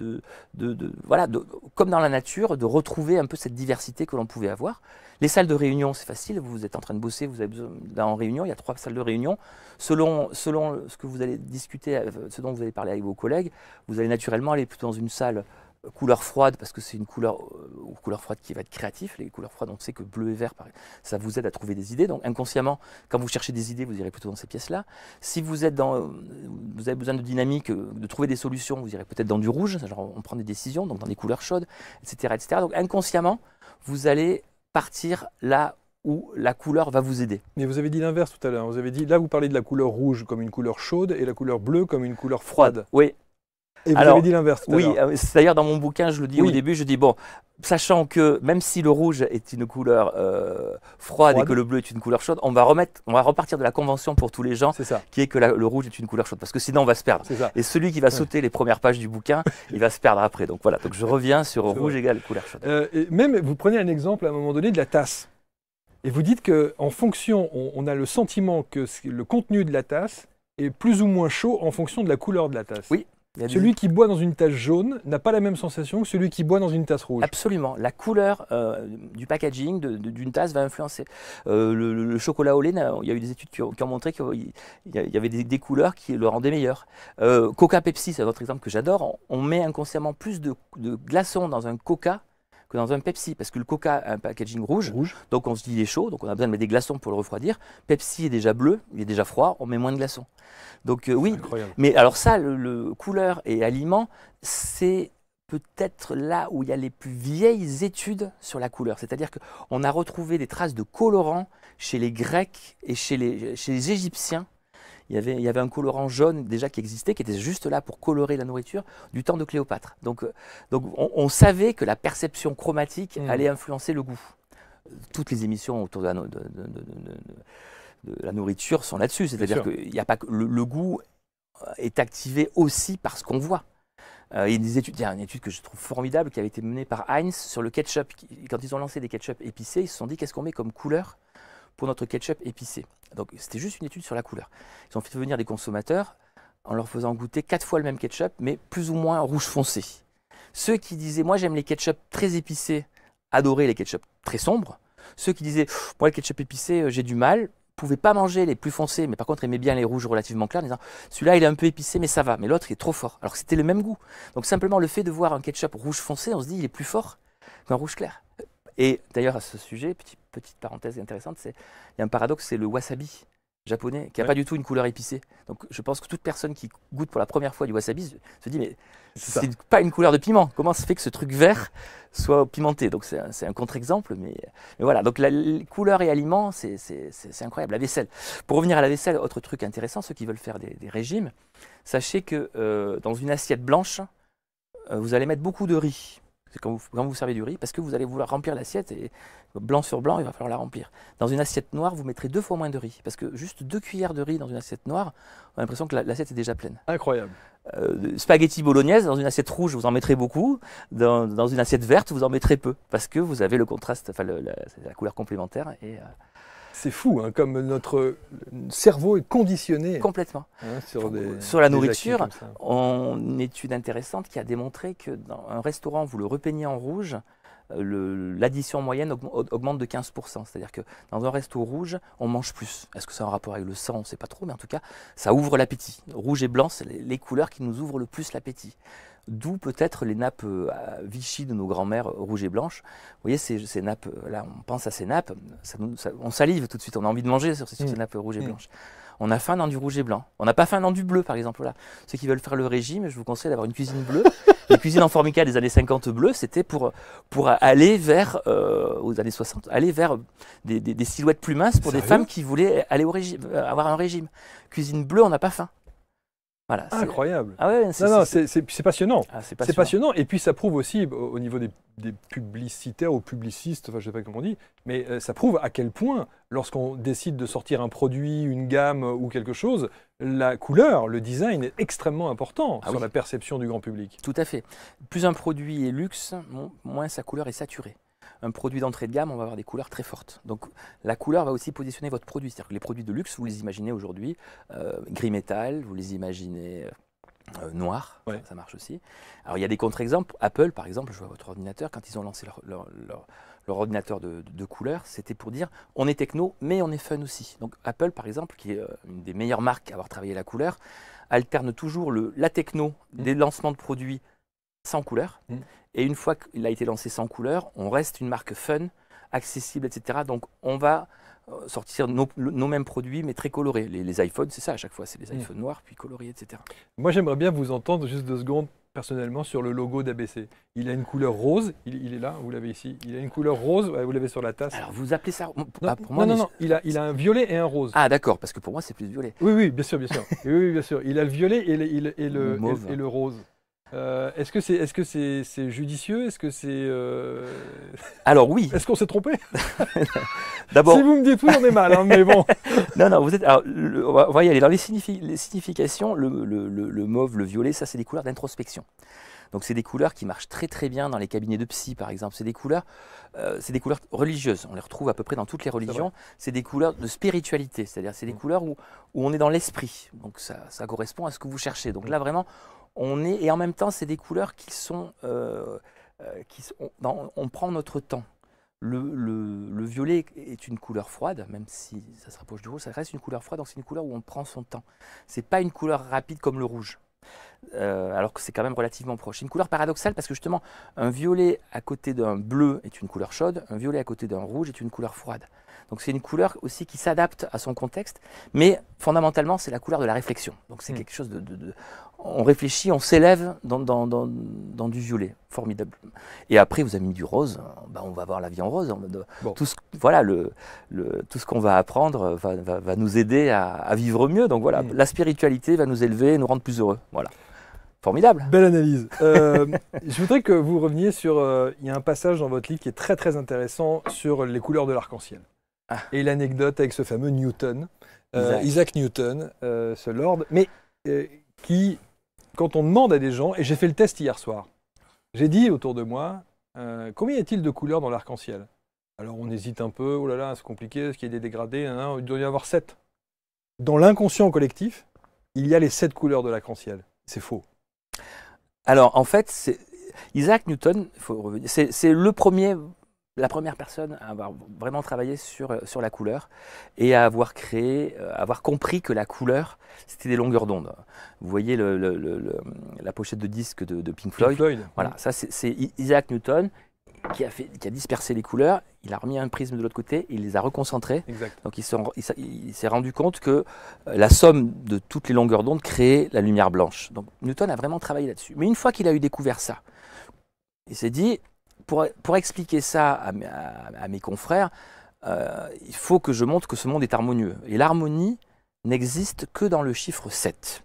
de, de voilà, comme dans la nature, de retrouver un peu cette diversité que l'on pouvait avoir. Les salles de réunion, c'est facile. Vous êtes en train de bosser, vous avez besoin d'un réunion. Il y a trois salles de réunion. Selon, selon ce que vous allez discuter, euh, ce dont vous allez parler avec vos collègues, vous allez naturellement aller plutôt dans une salle couleur froide parce que c'est une couleur, ou euh, couleur froide qui va être créatif Les couleurs froides, on sait que bleu et vert, ça vous aide à trouver des idées. Donc inconsciemment, quand vous cherchez des idées, vous irez plutôt dans ces pièces-là. Si vous, êtes dans, euh, vous avez besoin de dynamique, euh, de trouver des solutions, vous irez peut-être dans du rouge. on prend des décisions, donc dans des couleurs chaudes, etc., etc. Donc inconsciemment, vous allez partir là où la couleur va vous aider. Mais vous avez dit l'inverse tout à l'heure. Vous avez dit là, vous parlez de la couleur rouge comme une couleur chaude et la couleur bleue comme une couleur froide. Oui, et vous avez dit l'inverse. Oui, euh, cest à dans mon bouquin, je le dis au début, je dis bon, sachant que même si le rouge est une couleur euh, froide, et que le bleu est une couleur chaude, on va remettre, on va repartir de la convention pour tous les gens, qui est que le rouge est une couleur chaude, parce que sinon on va se perdre. Et celui qui va sauter les premières pages du bouquin, il va se perdre après. Donc voilà, donc je reviens sur rouge égale couleur chaude. Euh, même vous prenez un exemple à un moment donné de la tasse, et vous dites que en fonction, on, on a le sentiment que le contenu de la tasse est plus ou moins chaud en fonction de la couleur de la tasse. Oui. Celui qui boit dans une tasse jaune n'a pas la même sensation que celui qui boit dans une tasse rouge. Absolument. La couleur euh, du packaging d'une tasse va influencer. Euh, le, chocolat au lait, il y a eu des études qui ont, montré qu'il y avait des, couleurs qui le rendaient meilleur. Euh, coca Pepsi, c'est un autre exemple que j'adore. On, met inconsciemment plus de glaçons dans un Coca que dans un Pepsi, parce que le Coca a un packaging rouge, donc on se dit il est chaud, donc on a besoin de mettre des glaçons pour le refroidir. Pepsi est déjà bleu, il est déjà froid, on met moins de glaçons. Donc euh, oui, mais alors ça, le, couleur et aliment, c'est peut-être là où il y a les plus vieilles études sur la couleur. C'est-à-dire qu'on a retrouvé des traces de colorants chez les Grecs et chez les, chez les Égyptiens il y, avait, il un colorant jaune déjà qui existait, qui était juste là pour colorer la nourriture du temps de Cléopâtre. Donc, euh, on, savait que la perception chromatique mm. allait influencer le goût. Euh, toutes les émissions autour de la, nourriture sont là-dessus. C'est-à-dire que a pas que, le, goût euh, est activé aussi par ce qu'on voit. il y a il y a une étude que je trouve formidable qui avait été menée par Heinz sur le ketchup. Quand ils ont lancé des ketchups épicés, ils se sont dit qu'est-ce qu'on met comme couleur pour notre ketchup épicé. Donc c'était juste une étude sur la couleur. Ils ont fait venir des consommateurs en leur faisant goûter quatre fois le même ketchup, mais plus ou moins rouge foncé. Ceux qui disaient moi j'aime les ketchup très épicés adoraient les ketchup très sombres. Ceux qui disaient moi le ketchup épicé euh, j'ai du mal pouvaient pas manger les plus foncés, mais par contre aimaient bien les rouges relativement clairs, en disant celui-là il est un peu épicé mais ça va, mais l'autre il est trop fort. Alors c'était le même goût. Donc simplement le fait de voir un ketchup rouge foncé, on se dit il est plus fort qu'un rouge clair. Et d'ailleurs à ce sujet, petit petite parenthèse intéressante, c'est il y a un paradoxe, c'est le wasabi japonais qui n'a pas du tout une couleur épicée. Donc je pense que toute personne qui goûte pour la première fois du wasabi se dit mais c'est pas une couleur de piment. Comment se fait que ce truc vert soit pimenté Donc c'est un, contre-exemple, mais, voilà. Donc la couleur et aliment, c'est incroyable. La vaisselle. Pour revenir à la vaisselle, autre truc intéressant, ceux qui veulent faire des, régimes, sachez que euh, dans une assiette blanche, euh, vous allez mettre beaucoup de riz quand vous, servez du riz, parce que vous allez vouloir remplir l'assiette et blanc sur blanc, il va falloir la remplir. Dans une assiette noire, vous mettrez deux fois moins de riz, parce que juste deux cuillères de riz dans une assiette noire, on a l'impression que l'assiette est déjà pleine. Incroyable. Euh, spaghetti bolognaise, dans une assiette rouge, vous en mettrez beaucoup. Dans, une assiette verte, vous en mettrez peu, parce que vous avez le contraste, enfin la, couleur complémentaire. Et, euh, c'est fou, hein, comme notre cerveau est conditionné. Hein, Complètement. sur, la nourriture, on, une étude intéressante qui a démontré que dans un restaurant, vous le repeignez en rouge, euh, l'addition moyenne augmente de 15%. C'est-à-dire que dans un resto rouge, on mange plus. Est-ce que ça a un rapport avec le sang On ne sait pas trop, mais en tout cas, ça ouvre l'appétit. Rouge et blanc, c'est les couleurs qui nous ouvrent le plus l'appétit d'où peut-être les nappes euh, Vichy de nos grands-mères euh, rouges et blanches. Vous voyez, ces, nappes, euh, là, on pense à ces nappes, on salive tout de suite, on a envie de manger sur, ces mmh. nappes rouges et mmh. blanches. On a faim dans du rouge et blanc. On n'a pas faim dans du bleu, par exemple. Là. Ceux qui veulent faire le régime, je vous conseille d'avoir une cuisine bleue. les cuisines en formica des années 50 bleues, c'était pour, pour aller vers, aux années 60, aller vers des, silhouettes plus minces pour des femmes qui voulaient aller au régime, avoir un régime. Cuisine bleue, on n'a pas faim. Voilà, Incroyable. c'est passionnant. Ah, c'est passionnant. Et puis ça prouve aussi, au niveau des, publicitaires ou publicistes, je ne sais pas comment on dit, mais euh, ça prouve à quel point, lorsqu'on décide de sortir un produit, une gamme ou quelque chose, la couleur, le design est extrêmement important ah sur la perception du grand public. Tout à fait. Plus un produit est luxe, moins sa couleur est saturée un produit d'entrée de gamme, on va avoir des couleurs très fortes. Donc la couleur va aussi positionner votre produit. C'est-à-dire que les produits de luxe, vous les imaginez aujourd'hui euh, gris métal, vous les imaginez euh, euh, noir, ça, marche aussi. Alors il y a des contre-exemples. Apple, par exemple, je vois votre ordinateur, quand ils ont lancé leur, ordinateur de, couleur, c'était pour dire on est techno, mais on est fun aussi. Donc Apple, par exemple, qui est une des meilleures marques à avoir travaillé la couleur, alterne toujours le, la techno mmh. des lancements de produits sans couleur mmh. Et une fois qu'il a été lancé sans couleur, on reste une marque fun, accessible, etc. Donc on va euh, sortir nos, mêmes produits, mais très colorés. Les, iPhones, c'est ça à chaque fois, c'est les mm. iPhones noirs, puis colorés, etc. Moi j'aimerais bien vous entendre juste deux secondes personnellement sur le logo d'ABC. Il a une couleur rose, il, est là, vous l'avez ici. Il a une couleur rose, vous l'avez sur la tasse. Alors vous appelez ça non, pour moi, non, non, il a, il a un violet et un rose. Ah d'accord, parce que pour moi c'est plus violet. Oui, oui, bien sûr, bien sûr. oui, bien sûr. Il a le violet et le, et le, et le rose. Euh, est-ce que c'est est -ce c'est judicieux Est-ce que c'est euh, Alors oui. Est-ce qu'on s'est trompé D'abord. Si vous me dites oui, on est mal, hein, mais bon. non, non, vous êtes. Alors, aller. dans les, les significations, le, le, le, mauve, le violet, ça c'est des couleurs d'introspection. Donc c'est des couleurs qui marchent très très bien dans les cabinets de psy par exemple. C'est des couleurs, euh, c'est des couleurs religieuses. On les retrouve à peu près dans toutes les religions. C'est des couleurs de spiritualité, c'est-à-dire c'est des mm. couleurs où, où, on est dans l'esprit. Donc ça, ça, correspond à ce que vous cherchez. Donc mm. là vraiment, on est, et en même temps, c'est des couleurs qui sont... Euh, euh, qui sont on, prend notre temps. Le, le, violet est une couleur froide, même si ça se rapproche du rouge, ça reste une couleur froide, donc c'est une couleur où on prend son temps. C'est pas une couleur rapide comme le rouge. Euh, alors que c'est quand même relativement proche. C'est une couleur paradoxale parce que justement, un violet à côté d'un bleu est une couleur chaude, un violet à côté d'un rouge est une couleur froide. Donc c'est une couleur aussi qui s'adapte à son contexte, mais fondamentalement c'est la couleur de la réflexion. Donc c'est mmh. quelque chose de, on réfléchit, on s'élève dans, du violet, formidable. Et après, vous avez mis du rose, bah, on va voir la vie en rose. Tout ce, tout ce qu'on va apprendre va, nous aider à, vivre mieux. Donc voilà, mm. la spiritualité va nous élever, et nous rendre plus heureux. Voilà. Formidable. Belle analyse. Euh, je voudrais que vous reveniez sur. Euh, il y a un passage dans votre livre qui est très très intéressant sur les couleurs de l'arc-en-ciel. Ah. Et l'anecdote avec ce fameux Newton, euh, Isaac. Newton, ce lord. Mais qui, quand on demande à des gens, et j'ai fait le test hier soir, j'ai dit autour de moi, euh, combien y a-t-il de couleurs dans l'arc-en-ciel Alors on hésite un peu, oh là là, c'est compliqué, est-ce qu'il y a des dégradés non, Il doit y avoir sept. Dans l'inconscient collectif, il y a les sept couleurs de l'arc-en-ciel. C'est faux. Alors en fait, Isaac Newton, faut revenir, c'est le premier la première personne à avoir vraiment travaillé sur, euh, sur la couleur et à avoir créé, euh, avoir compris que la couleur, c'était des longueurs d'onde. Vous voyez le, la pochette de disque de, Pink Floyd. Voilà, ça c'est Isaac Newton qui a, fait, qui a dispersé les couleurs, il a remis un prisme de l'autre côté, il les a reconcentrés. Donc il s'est rendu compte que euh, la somme de toutes les longueurs d'onde créait la lumière blanche. Donc Newton a vraiment travaillé là-dessus. Mais une fois qu'il a eu découvert ça, il s'est dit, pour, expliquer ça à, mes confrères, euh, il faut que je montre que ce monde est harmonieux. Et l'harmonie n'existe que dans le chiffre 7.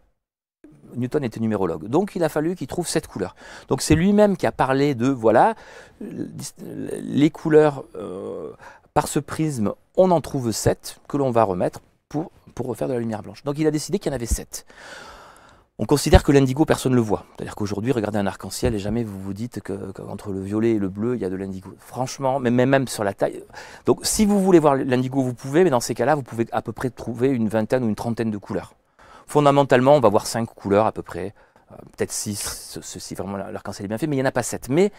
Newton était numérologue. Donc il a fallu qu'il trouve cette couleurs. Donc c'est lui-même qui a parlé de, voilà, les couleurs, euh, par ce prisme, on en trouve 7 que l'on va remettre pour, pour refaire de la lumière blanche. Donc il a décidé qu'il y en avait 7. On considère que l'indigo, personne ne le voit. C'est-à-dire qu'aujourd'hui, regardez un arc-en-ciel et jamais vous vous dites qu'entre le violet et le bleu, il y a de l'indigo. Franchement, mais même, sur la taille. Donc si vous voulez voir l'indigo, vous pouvez, mais dans ces cas-là, vous pouvez à peu près trouver une vingtaine ou une trentaine de couleurs. Fondamentalement, on va voir cinq couleurs à peu près euh, peut-être six, ceci vraiment l'arc-en-ciel est bien fait, mais il n'y en a pas sept. Mais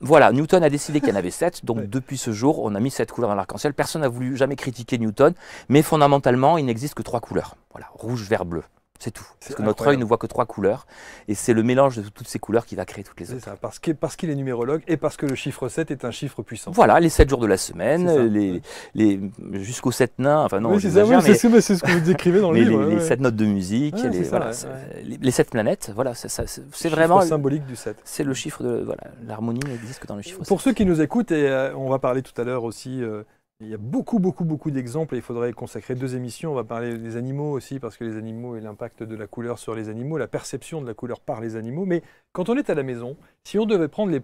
voilà, Newton a décidé qu'il y en avait sept. donc depuis ce jour, on a mis sept couleurs dans l'arc-en-ciel. Personne n'a voulu jamais critiquer Newton, mais fondamentalement, il n'existe que trois couleurs. Voilà, rouge, vert, bleu. C'est tout. Parce que notre œil ne voit que trois couleurs. Et c'est le mélange de toutes ces couleurs qui va créer toutes les autres. Ça, parce qu'il parce est numérologue et parce que le chiffre 7 est un chiffre puissant. Voilà, les 7 jours de la semaine, les, les, jusqu'aux 7 nains. Enfin, non, oui, c'est ça, oui, c'est ce que vous décrivez dans le livre. Les, les, 7 notes de musique, les, les, 7 planètes, voilà, c'est vraiment. Le symbolique du 7. C'est le chiffre de. Voilà, l'harmonie n'existe que dans le chiffre Pour 7. Pour ceux qui nous écoutent, et euh, on va parler tout à l'heure aussi. Euh, il y a beaucoup, beaucoup, beaucoup d'exemples et il faudrait consacrer deux émissions. On va parler des animaux aussi, parce que les animaux et l'impact de la couleur sur les animaux, la perception de la couleur par les animaux. Mais quand on est à la maison, si on devait prendre les,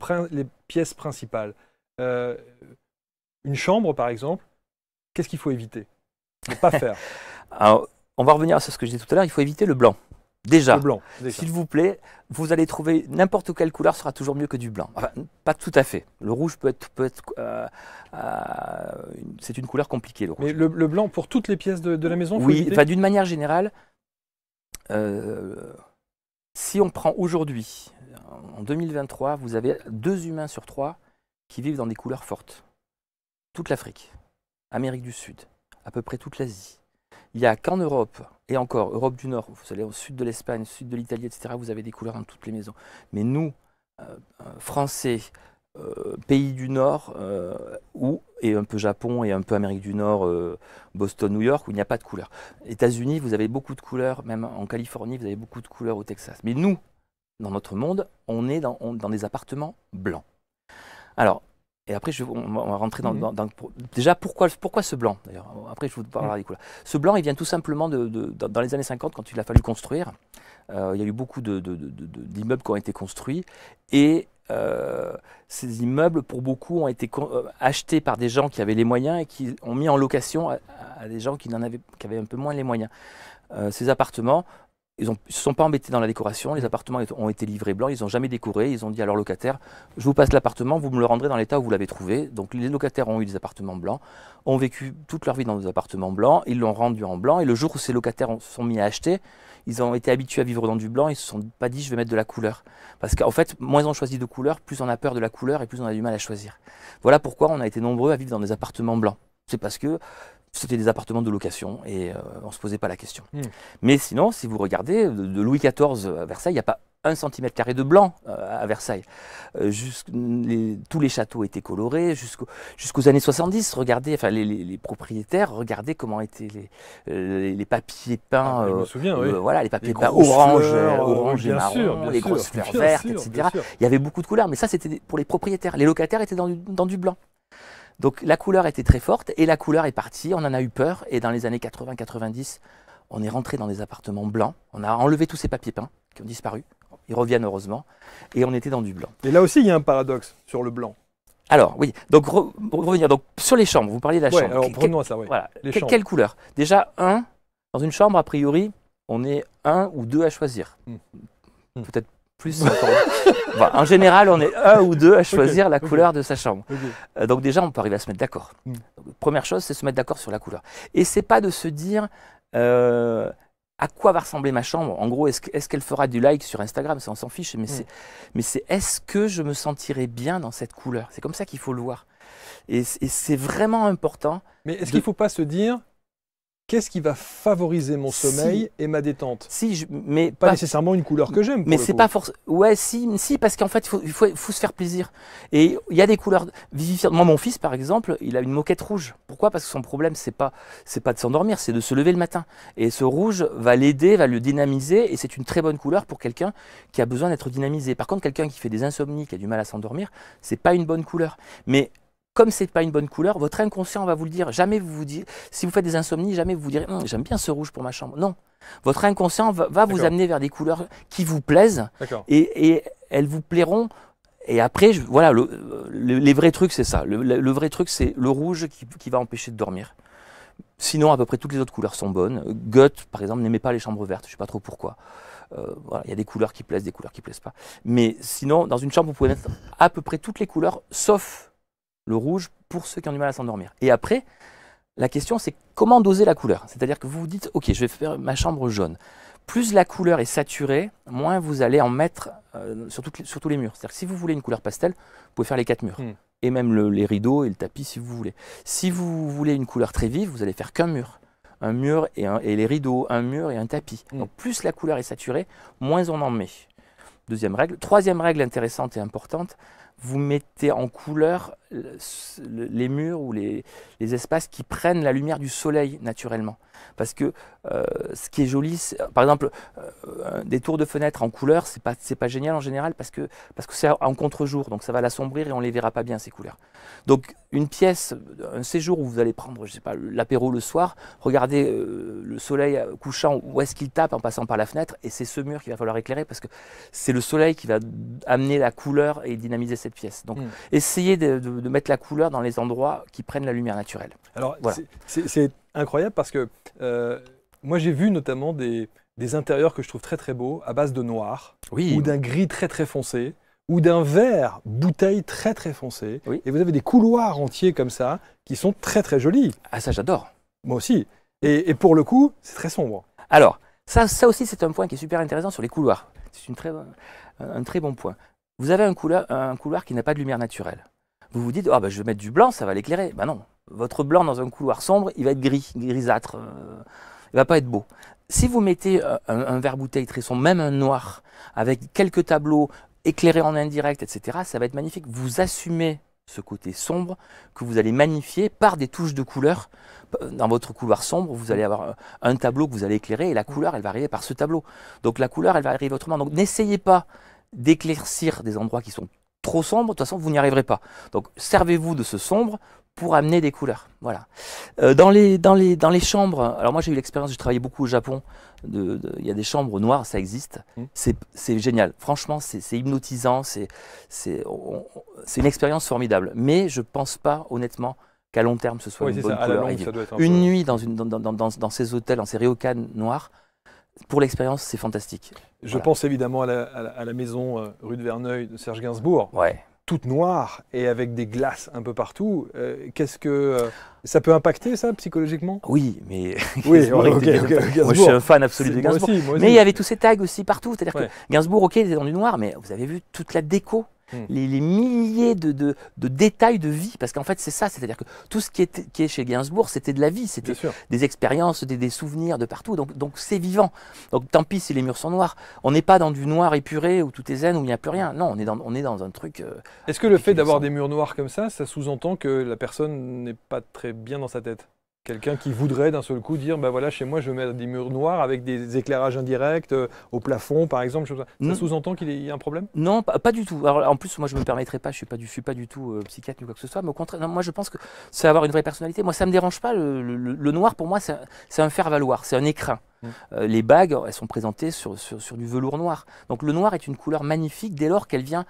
pièces principales, euh, une chambre par exemple, qu'est-ce qu'il faut éviter Ne pas faire On va revenir à ce que je disais tout à l'heure, il faut éviter le blanc. Déjà, s'il vous plaît, vous allez trouver n'importe quelle couleur sera toujours mieux que du blanc. pas tout à fait. Le rouge peut être, peut être euh, euh, c'est une couleur compliquée. Le Mais le, blanc pour toutes les pièces de, la maison. Oui, d'une manière générale, euh, si on prend aujourd'hui, en 2023, vous avez deux humains sur trois qui vivent dans des couleurs fortes. Toute l'Afrique, Amérique du Sud, à peu près toute l'Asie, il n'y a qu'en Europe, et encore, Europe du Nord, vous allez au sud de l'Espagne, au sud de l'Italie, etc., vous avez des couleurs dans toutes les maisons. Mais nous, euh, euh, Français, euh, pays du Nord, où, et un peu Japon et un peu Amérique du Nord, Boston, New York, où il n'y a pas de couleurs. États-Unis, vous avez beaucoup de couleurs, même en Californie, vous avez beaucoup de couleurs au Texas. Mais nous, dans notre monde, on est dans, dans des appartements blancs. Alors, et après, on, va, rentrer dans, déjà pourquoi, pourquoi ce blanc d'ailleurs. Après, je vous parlerai des couleurs. Ce blanc, il vient tout simplement de, dans les années 50 quand il a fallu construire. Euh, il y a eu beaucoup d'immeubles qui ont été construits et euh, ces immeubles, pour beaucoup, ont été euh, achetés par des gens qui avaient les moyens et qui ont mis en location à, des gens qui, n'en avaient, qui avaient un peu moins les moyens. ces appartements, ils ne se sont pas embêtés dans la décoration, les appartements ont été livrés blancs, ils n'ont jamais décoré, ils ont dit à leurs locataires, je vous passe l'appartement, vous me le rendrez dans l'état où vous l'avez trouvé. Donc les locataires ont eu des appartements blancs, ont vécu toute leur vie dans des appartements blancs, ils l'ont rendu en blanc, et le jour où ces locataires se sont mis à acheter, ils ont été habitués à vivre dans du blanc, ils ne se sont pas dit je vais mettre de la couleur. Parce qu'en fait, moins on choisit de couleur, plus on a peur de la couleur et plus on a du mal à choisir. Voilà pourquoi on a été nombreux à vivre dans des appartements blancs. C'est parce que c'était des appartements de location et euh, on ne se posait pas la question. Hmm. Mais sinon, si vous regardez, de, Louis XIV à Versailles, il n'y a pas un centimètre carré de blanc euh, à Versailles. Euh, tous les châteaux étaient colorés jusqu'aux années 70. Regardez, enfin les, propriétaires, regardez comment étaient les, papiers peints. Ah, je me souviens, Voilà, les papiers peints orange, orange et marron, les grosses fleurs vertes, etc. Il y avait beaucoup de couleurs, mais ça c'était pour les propriétaires. Les locataires étaient dans du blanc. Donc la couleur était très forte et la couleur est partie. On en a eu peur et dans les années 80-90, on est rentré dans des appartements blancs. On a enlevé tous ces papiers peints qui ont disparu. Ils reviennent heureusement et on était dans du blanc. Et là aussi, il y a un paradoxe sur le blanc. Alors oui, donc revenir donc sur les chambres. Vous parliez de la chambre. prenons ça. Quelle couleur Déjà un dans une chambre a priori, on est un ou deux à choisir. Hmm. Peut-être en général, on est un ou deux à choisir la couleur de sa chambre. Euh, donc déjà, on peut arriver à se mettre d'accord. Hmm. Première chose, c'est se mettre d'accord sur la couleur. Et c'est pas de se dire euh, à quoi va ressembler ma chambre. En gros, est-ce qu'elle fera du like sur Instagram Ça, on s'en fiche. Mais hmm. c'est est-ce que je me sentirai bien dans cette couleur C'est comme ça qu'il faut le voir. Et, c'est vraiment important. Mais est-ce qu'il ne faut pas se dire qu'est-ce qui va favoriser mon sommeil et ma détente Si, je, mais pas, nécessairement une couleur que j'aime. Mais c'est pas forcément. Ouais, si, si, parce qu'en fait, il faut, se faire plaisir. Et il y a des couleurs vivifiantes. Moi, mon fils, par exemple, il a une moquette rouge. Pourquoi Parce que son problème, c'est pas, c'est pas de s'endormir, c'est de se lever le matin. Et ce rouge va l'aider, va le dynamiser, et c'est une très bonne couleur pour quelqu'un qui a besoin d'être dynamisé. Par contre, quelqu'un qui fait des insomnies, qui a du mal à s'endormir, c'est pas une bonne couleur. Mais comme c'est pas une bonne couleur, votre inconscient va vous le dire. Jamais vous vous dites, si vous faites des insomnies, jamais vous vous direz, hum, j'aime bien ce rouge pour ma chambre. Non. Votre inconscient va, vous amener vers des couleurs qui vous plaisent et, elles vous plairont et après, voilà, les vrais trucs, c'est ça. Le, vrai truc, c'est le rouge qui, va empêcher de dormir. Sinon, à peu près toutes les autres couleurs sont bonnes. Goethe, par exemple, n'aimait pas les chambres vertes. Je ne sais pas trop pourquoi. Euh, voilà, il y a des couleurs qui plaisent, des couleurs qui plaisent pas. Mais sinon, dans une chambre, vous pouvez mettre à peu près toutes les couleurs, sauf le rouge pour ceux qui ont du mal à s'endormir. Et après, la question c'est comment doser la couleur. C'est-à-dire que vous vous dites, ok, je vais faire ma chambre jaune. Plus la couleur est saturée, moins vous allez en mettre euh, sur, tous les murs. C'est-à-dire que si vous voulez une couleur pastel, vous pouvez faire les quatre murs. Hmm. Et même les rideaux et le tapis si vous voulez. Si vous voulez une couleur très vive, vous allez faire qu'un mur. Un mur et, et, les rideaux, un mur et un tapis. Hmm. Donc plus la couleur est saturée, moins on en met. Deuxième règle. Troisième règle intéressante et importante, vous mettez en couleur les murs ou les, espaces qui prennent la lumière du soleil naturellement. Parce que euh, ce qui est joli, par exemple, euh, des tours de fenêtres en couleur, c'est pas pas génial en général parce que parce que c'est en contre-jour, donc ça va l'assombrir et on ne les verra pas bien ces couleurs. Donc une pièce, un séjour où vous allez prendre, je sais pas, l'apéro le soir, regardez euh, le soleil couchant, où est-ce qu'il tape en passant par la fenêtre, et c'est ce mur qui va falloir éclairer parce que c'est le soleil qui va amener la couleur et dynamiser cette pièce. Donc mmh. essayez de de, mettre la couleur dans les endroits qui prennent la lumière naturelle. Alors, c'est incroyable parce que euh, moi, j'ai vu notamment des, intérieurs que je trouve très très beaux à base de noir ou d'un gris très très foncé ou d'un vert bouteille très très foncé. Et vous avez des couloirs entiers comme ça qui sont très très jolis. Ah, ça, j'adore. Moi aussi. Et, pour le coup, c'est très sombre. Alors, ça, ça, aussi, c'est un point qui est super intéressant sur les couloirs. C'est très, un très bon point. Vous avez un couloir, un couloir qui n'a pas de lumière naturelle vous vous dites, ah, bah, je vais mettre du blanc, ça va l'éclairer. Ben non, votre blanc dans un couloir sombre, il va être gris, grisâtre, euh, il va pas être beau. Si vous mettez euh, un, verre bouteille très sombre, même un noir, avec quelques tableaux éclairés en indirect, etc., ça va être magnifique. Vous assumez ce côté sombre que vous allez magnifier par des touches de couleur. Bah, dans votre couloir sombre, vous allez avoir euh, un tableau que vous allez éclairer et la couleur, elle va arriver par ce tableau. Donc la couleur, elle va arriver autrement. Donc n'essayez pas d'éclaircir des endroits qui sont trop sombre, de toute façon, vous n'y arriverez pas. Donc, servez-vous de ce sombre pour amener des couleurs. Voilà. Euh, dans, les, dans, les, dans les chambres, alors moi j'ai eu l'expérience, j'ai travaillé beaucoup au Japon, il y a des chambres noires, ça existe, mmh. c'est génial. Franchement, c'est hypnotisant, c'est une expérience formidable. Mais je ne pense pas, honnêtement, qu'à long terme ce soit une bonne couleur. une nuit dans, une, dans, dans, dans, ces hôtels, dans ces ryokan noirs, pour l'expérience, c'est fantastique. Je pense évidemment à la, maison euh, rue de Verneuil de Serge Gainsbourg. Ouais. Toute noire et avec des glaces un peu partout. Euh, qu'est-ce que. Euh, ça peut impacter ça psychologiquement Oui, mais. Oui, Moi je suis un fan absolu de Gainsbourg. aussi, Mais il y avait tous ces tags aussi partout. C'est-à-dire que Gainsbourg, ok, il était dans du noir, mais vous avez vu toute la déco Hmm. les, milliers de, détails de vie, parce qu'en fait c'est ça, c'est-à-dire que tout ce qui est, qui est chez Gainsbourg, c'était de la vie, c'était des expériences, des, souvenirs de partout, donc c'est vivant. Donc tant pis si les murs sont noirs, on n'est pas dans du noir épuré où tout est zen, où il n'y a plus rien, non, on est dans, un truc... Euh, Est-ce que le fait d'avoir des murs noirs comme ça, ça sous-entend que la personne n'est pas très bien dans sa tête Quelqu'un qui voudrait d'un seul coup dire, ben voilà, chez moi, je mets des murs noirs avec des éclairages indirects euh, au plafond, par exemple. Ça hmm. sous-entend qu'il y a un problème Non, pas, du tout. Alors, en plus, moi, je me permettrai pas, je suis pas du, suis pas du tout euh, psychiatre ou quoi que ce soit, mais au contraire, moi, je pense que c'est avoir une vraie personnalité. Moi, ça me dérange pas. Le, noir, pour moi, c'est un faire-valoir, c'est un écrin. Hmm. Euh, les bagues, elles sont présentées sur, du velours noir. Donc le noir est une couleur magnifique dès lors qu'elle vient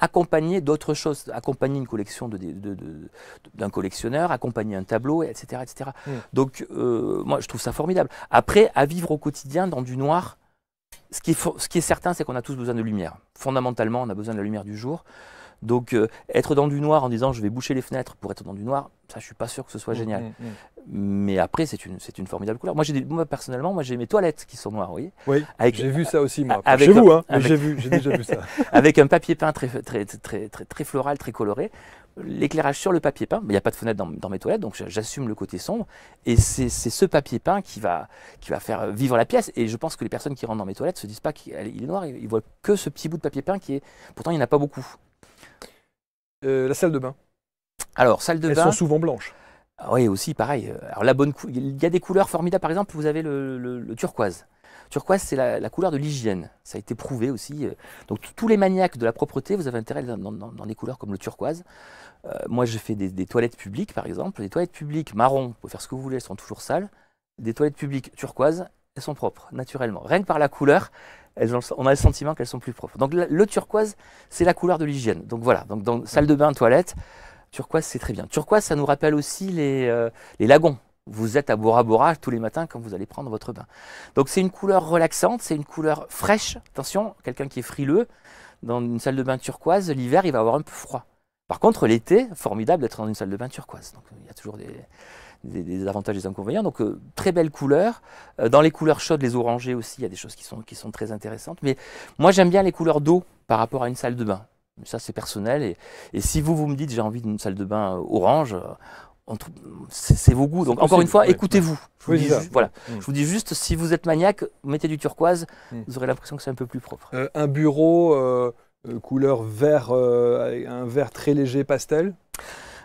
accompagner d'autres choses, accompagner une collection d'un collectionneur, accompagner un tableau, etc. etc. Mm. Donc, euh, moi, je trouve ça formidable. Après, à vivre au quotidien dans du noir, ce qui est certain, c'est qu'on a tous besoin de lumière. Fondamentalement, on a besoin de la lumière du jour. Donc euh, être dans du noir en disant je vais boucher les fenêtres pour être dans du noir, ça je suis pas sûr que ce soit mm, génial. Mm, mm. Mais après c'est une c'est une formidable couleur. Moi j'ai moi personnellement moi j'ai mes toilettes qui sont noires, vous voyez. Oui. J'ai vu ça aussi moi. Avec Chez hein. J'ai vu j'ai déjà vu ça. avec un papier peint très très très très, très floral, très coloré. L'éclairage sur le papier peint, il n'y a pas de fenêtre dans, mes toilettes, donc j'assume le côté sombre. Et c'est ce papier peint qui va, qui va faire vivre la pièce. Et je pense que les personnes qui rentrent dans mes toilettes se disent pas qu'il est noir, ils voient que ce petit bout de papier peint qui est. Pourtant, il n'y en a pas beaucoup. Euh, la salle de bain. Alors, salle de bain. Elles sont souvent blanches. Ah oui, aussi, pareil. Alors, la bonne Il y a des couleurs formidables. Par exemple, vous avez le, turquoise. Turquoise, c'est la, couleur de l'hygiène. Ça a été prouvé aussi. Euh. Donc, tous les maniaques de la propreté, vous avez intérêt dans, des couleurs comme le turquoise. Euh, moi, je fais des, toilettes publiques, par exemple. Des toilettes publiques marron, vous pouvez faire ce que vous voulez, elles sont toujours sales. Des toilettes publiques turquoise, elles sont propres, naturellement. Rien que par la couleur, on a le sentiment qu'elles sont plus propres. Donc le turquoise, c'est la couleur de l'hygiène. Donc voilà, donc dans salle de bain, toilette, turquoise, c'est très bien. Turquoise, ça nous rappelle aussi les, euh, les lagons. Vous êtes à Bora Bora tous les matins quand vous allez prendre votre bain. Donc c'est une couleur relaxante, c'est une couleur fraîche. Attention, quelqu'un qui est frileux, dans une salle de bain turquoise, l'hiver, il va avoir un peu froid. Par contre, l'été, formidable d'être dans une salle de bain turquoise. Donc il y a toujours des, des, avantages et des inconvénients. Donc euh, très belles couleurs. Euh, dans les couleurs chaudes, les orangés aussi, il y a des choses qui sont, qui sont très intéressantes. Mais moi j'aime bien les couleurs d'eau par rapport à une salle de bain. ça c'est personnel. Et, si vous, vous me dites j'ai envie d'une salle de bain euh, orange, c'est vos goûts. Donc encore une fois, écoutez-vous. Je, voilà. Mm. je vous dis juste, si vous êtes maniaque, mettez du turquoise, mm. vous aurez l'impression que c'est un peu plus propre. un bureau couleur vert, un vert très léger pastel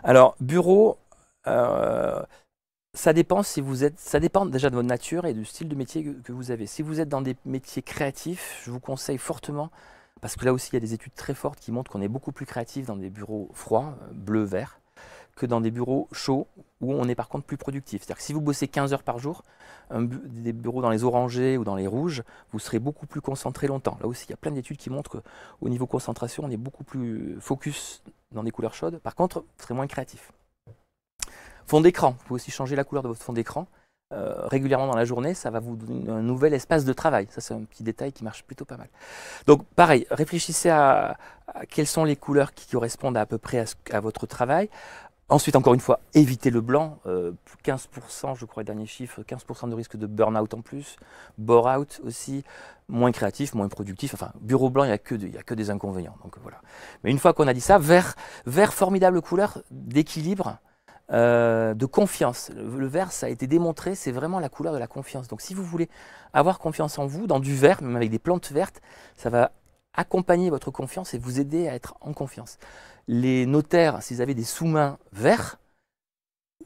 Alors, bureau, ça dépend si vous êtes, ça dépend déjà de votre nature et du style de métier que, vous avez. Si vous êtes dans des métiers créatifs, je vous conseille fortement, parce que là aussi il y a des études très fortes qui montrent qu'on est beaucoup plus créatif dans des bureaux froids, euh, bleu, vert, que dans des bureaux chauds où on est par contre plus productif. C'est-à-dire que si vous bossez 15 heures par jour, des bureaux dans les orangés ou dans les rouges, vous serez beaucoup plus concentré longtemps. Là aussi il y a plein d'études qui montrent qu'au niveau concentration, on est beaucoup plus focus dans des couleurs chaudes. Par contre, vous serez moins créatif. Fond d'écran, vous pouvez aussi changer la couleur de votre fond d'écran. Euh, régulièrement dans la journée, ça va vous donner un nouvel espace de travail. Ça, c'est un petit détail qui marche plutôt pas mal. Donc, pareil, réfléchissez à, quelles sont les couleurs qui correspondent à, peu près à, votre travail. Ensuite, encore une fois, évitez le blanc. 15%, euh, je crois, les derniers chiffres, 15% de risque de burn-out en plus. Bore-out aussi, moins créatif, moins productif. Enfin, bureau blanc, il n'y a, que a que des inconvénients. Donc, voilà. Mais une fois qu'on a dit ça, vert, vert formidable couleur d'équilibre euh, de confiance. Le, vert, ça a été démontré, c'est vraiment la couleur de la confiance. Donc si vous voulez avoir confiance en vous, dans du vert, même avec des plantes vertes, ça va accompagner votre confiance et vous aider à être en confiance. Les notaires, s'ils avaient des sous-mains verts,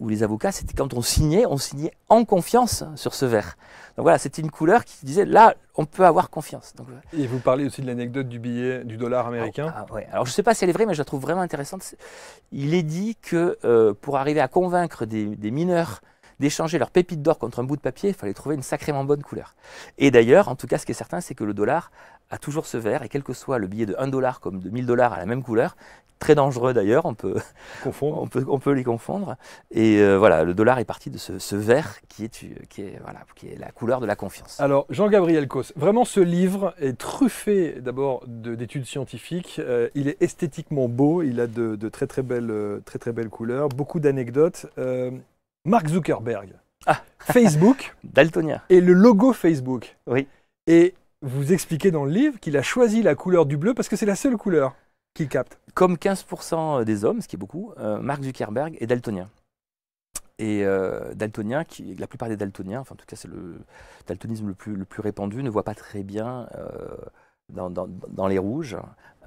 ou les avocats, c'était quand on signait, on signait en confiance sur ce verre. Donc voilà, c'était une couleur qui disait là, on peut avoir confiance. Euh, et vous parlez aussi de l'anecdote du billet, du dollar américain. Ah, ah Alors je ne sais pas si elle est vraie, mais je la trouve vraiment intéressante. Il est dit que euh, pour arriver à convaincre des mineurs d'échanger leur pépite d'or contre un bout de papier, il fallait trouver une sacrément bonne couleur. Et d'ailleurs, en tout cas, ce qui est certain, c'est que le dollar a toujours ce vert, et quel que soit le billet de 1 dollar comme de 1000 dollars à la même couleur, très dangereux d'ailleurs, on peut, on, peut, on peut les confondre. Et euh, voilà, le dollar est parti de ce, ce vert qui est, qui, est, voilà, qui est la couleur de la confiance. Alors, Jean-Gabriel Cos, vraiment ce livre est truffé d'abord d'études scientifiques, euh, il est esthétiquement beau, il a de, très, très, belles, euh, très très belles couleurs, beaucoup d'anecdotes. Mark Zuckerberg, ah. Facebook, daltonien, et le logo Facebook. Oui. Et vous expliquez dans le livre qu'il a choisi la couleur du bleu parce que c'est la seule couleur qu'il capte. Comme 15% des hommes, ce qui est beaucoup, euh, Mark Zuckerberg est daltonien. Et euh, daltonien, qui, la plupart des daltoniens, enfin en tout cas c'est le daltonisme le plus, répandu, ne voit pas très bien euh, dans, les rouges.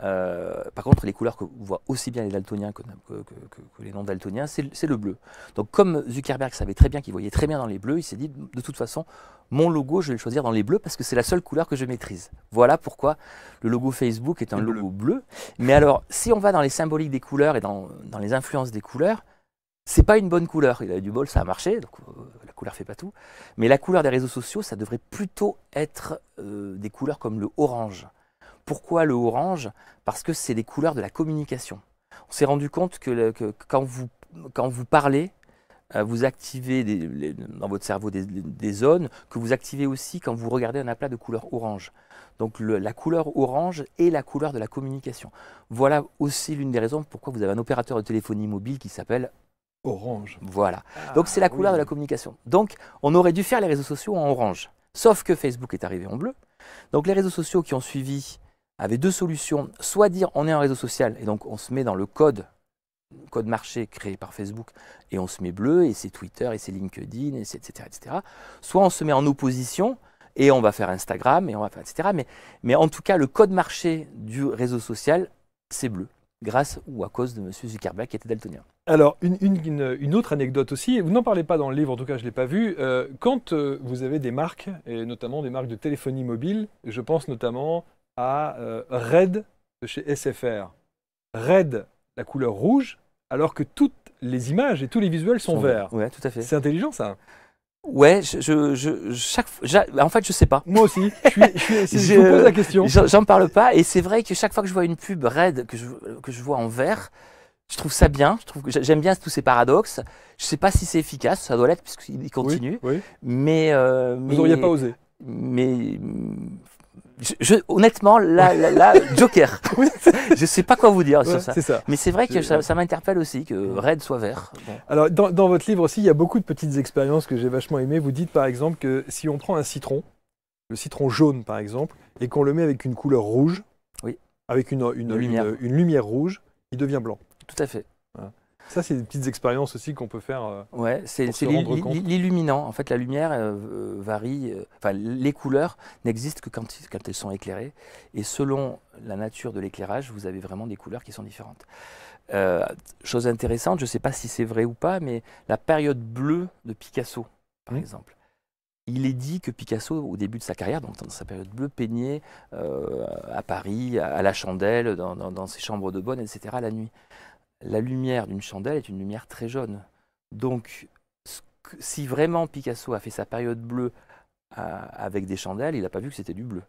Euh, par contre, les couleurs que voit aussi bien les daltoniens que, que, les non-daltoniens, c'est le bleu. Donc, comme Zuckerberg savait très bien qu'il voyait très bien dans les bleus, il s'est dit de toute façon, mon logo, je vais le choisir dans les bleus parce que c'est la seule couleur que je maîtrise. Voilà pourquoi le logo Facebook est un logo bleu. Mais alors, si on va dans les symboliques des couleurs et dans, les influences des couleurs, c'est pas une bonne couleur. Il a du bol, ça a marché, donc euh, couleur fait pas tout, mais la couleur des réseaux sociaux, ça devrait plutôt être euh, des couleurs comme le orange. Pourquoi le orange Parce que c'est des couleurs de la communication. On s'est rendu compte que, quand, vous, quand vous parlez, euh, vous activez dans votre cerveau des, zones que vous activez aussi quand vous regardez un aplat de couleur orange. Donc la couleur orange est la couleur de la communication. Voilà aussi l'une des raisons pourquoi vous avez un opérateur de téléphonie mobile qui s'appelle Orange. Voilà. Ah donc c'est la couleur de la communication. Donc on aurait dû faire les réseaux sociaux en orange. Sauf que Facebook est arrivé en bleu. Donc les réseaux sociaux qui ont suivi avaient deux solutions. Soit dire on est un réseau social et donc on se met dans le code code marché créé par Facebook et on se met bleu et c'est Twitter et c'est LinkedIn et etc., etc. Soit on se met en opposition et on va faire Instagram et on va faire etc. mais en tout cas le code marché du réseau social c'est bleu grâce ou à cause de M. Zuckerberg qui était daltonien. Alors, une, autre anecdote aussi, vous n'en parlez pas dans le livre, en tout cas je ne l'ai pas vu, euh, quand euh, vous avez des marques, et notamment des marques de téléphonie mobile, je pense notamment à euh, Red de chez SFR. Red, la couleur rouge, alors que toutes les images et tous les visuels sont, sont verts. Oui, tout à fait. C'est intelligent ça. Hein. Ouais, je, je, chaque, bah, en fait, je sais pas. Moi aussi. Je, vous pose la question. J'en parle pas, et c'est vrai que chaque fois que je vois une pub raide que je, que je vois en vert, je trouve ça bien. Je trouve que j'aime bien tous ces paradoxes. Je sais pas si c'est efficace, ça doit l'être puisqu'il continue. Mais, euh, mais vous n'auriez pas osé. Mais je, honnêtement, là, Joker. je ne sais pas quoi vous dire sur ça. Mais c'est vrai que ça, m'interpelle aussi que Red soit vert. Alors, dans, votre livre aussi, il y a beaucoup de petites expériences que j'ai vachement aimées. Vous dites par exemple que si on prend un citron, le citron jaune par exemple, et qu'on le met avec une couleur rouge, oui. avec une, lumière. une, lumière. rouge, il devient blanc. Tout à fait. Ça, c'est des petites expériences aussi qu'on peut faire. Euh, ouais, c'est l'illuminant. En fait, la lumière euh, varie. Euh, enfin, les couleurs n'existent que quand, elles sont éclairées. Et selon la nature de l'éclairage, vous avez vraiment des couleurs qui sont différentes. chose intéressante, je ne sais pas si c'est vrai ou pas, mais la période bleue de Picasso, par mmh. exemple. Il est dit que Picasso, au début de sa carrière, donc dans sa période bleue, peignait à Paris, à, la chandelle, dans, ses chambres de bonne, etc., la nuit la lumière d'une chandelle est une lumière très jaune. Donc, si vraiment Picasso a fait sa période bleue euh, avec des chandelles, il n'a pas vu que c'était du bleu.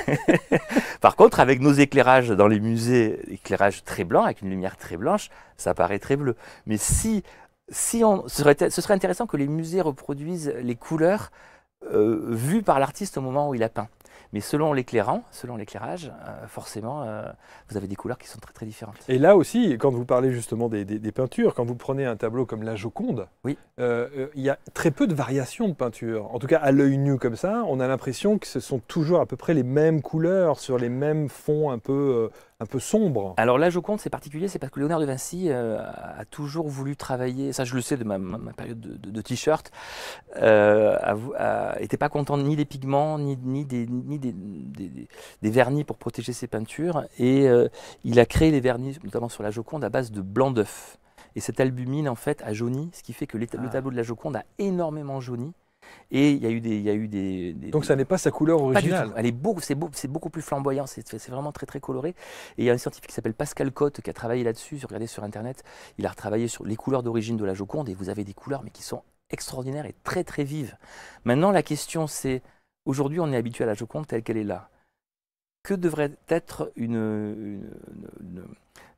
Par contre, avec nos éclairages dans les musées, éclairage très blanc, avec une lumière très blanche, ça paraît très bleu. Mais si, si on, ce, serait, intéressant que les musées reproduisent les couleurs euh, vues par l'artiste au moment où il a peint. Mais selon l'éclairant, selon l'éclairage, euh, forcément, euh, vous avez des couleurs qui sont très très différentes. Et là aussi, quand vous parlez justement des, peintures, quand vous prenez un tableau comme la Joconde, euh, il oui. y a très peu de variations de peinture. En tout cas, à l'œil nu comme ça, on a l'impression que ce sont toujours à peu près les mêmes couleurs sur les mêmes fonds un peu un peu sombre. Alors la Joconde, c'est particulier, c'est parce que Léonard de Vinci euh, a toujours voulu travailler, ça je le sais de ma, période de, t-shirt, n'était euh, pas content ni des pigments, ni, ni, des, vernis pour protéger ses peintures, et euh, il a créé les vernis, notamment sur la Joconde, à base de blanc d'œuf. Et cette albumine, en fait, a jauni, ce qui fait que le ah. tableau de la Joconde a énormément jauni. Et il y a eu des. Il y a eu des, Donc ça n'est pas sa couleur originale. est beaucoup, c'est, beau, beaucoup plus flamboyant, c'est, vraiment très très coloré. Et il y a un scientifique qui s'appelle Pascal Cotte qui a travaillé là-dessus. Regardez sur Internet, il a retravaillé sur les couleurs d'origine de la Joconde et vous avez des couleurs mais qui sont extraordinaires et très très vives. Maintenant, la question c'est aujourd'hui, on est habitué à la Joconde telle qu'elle est là. Que devrait être une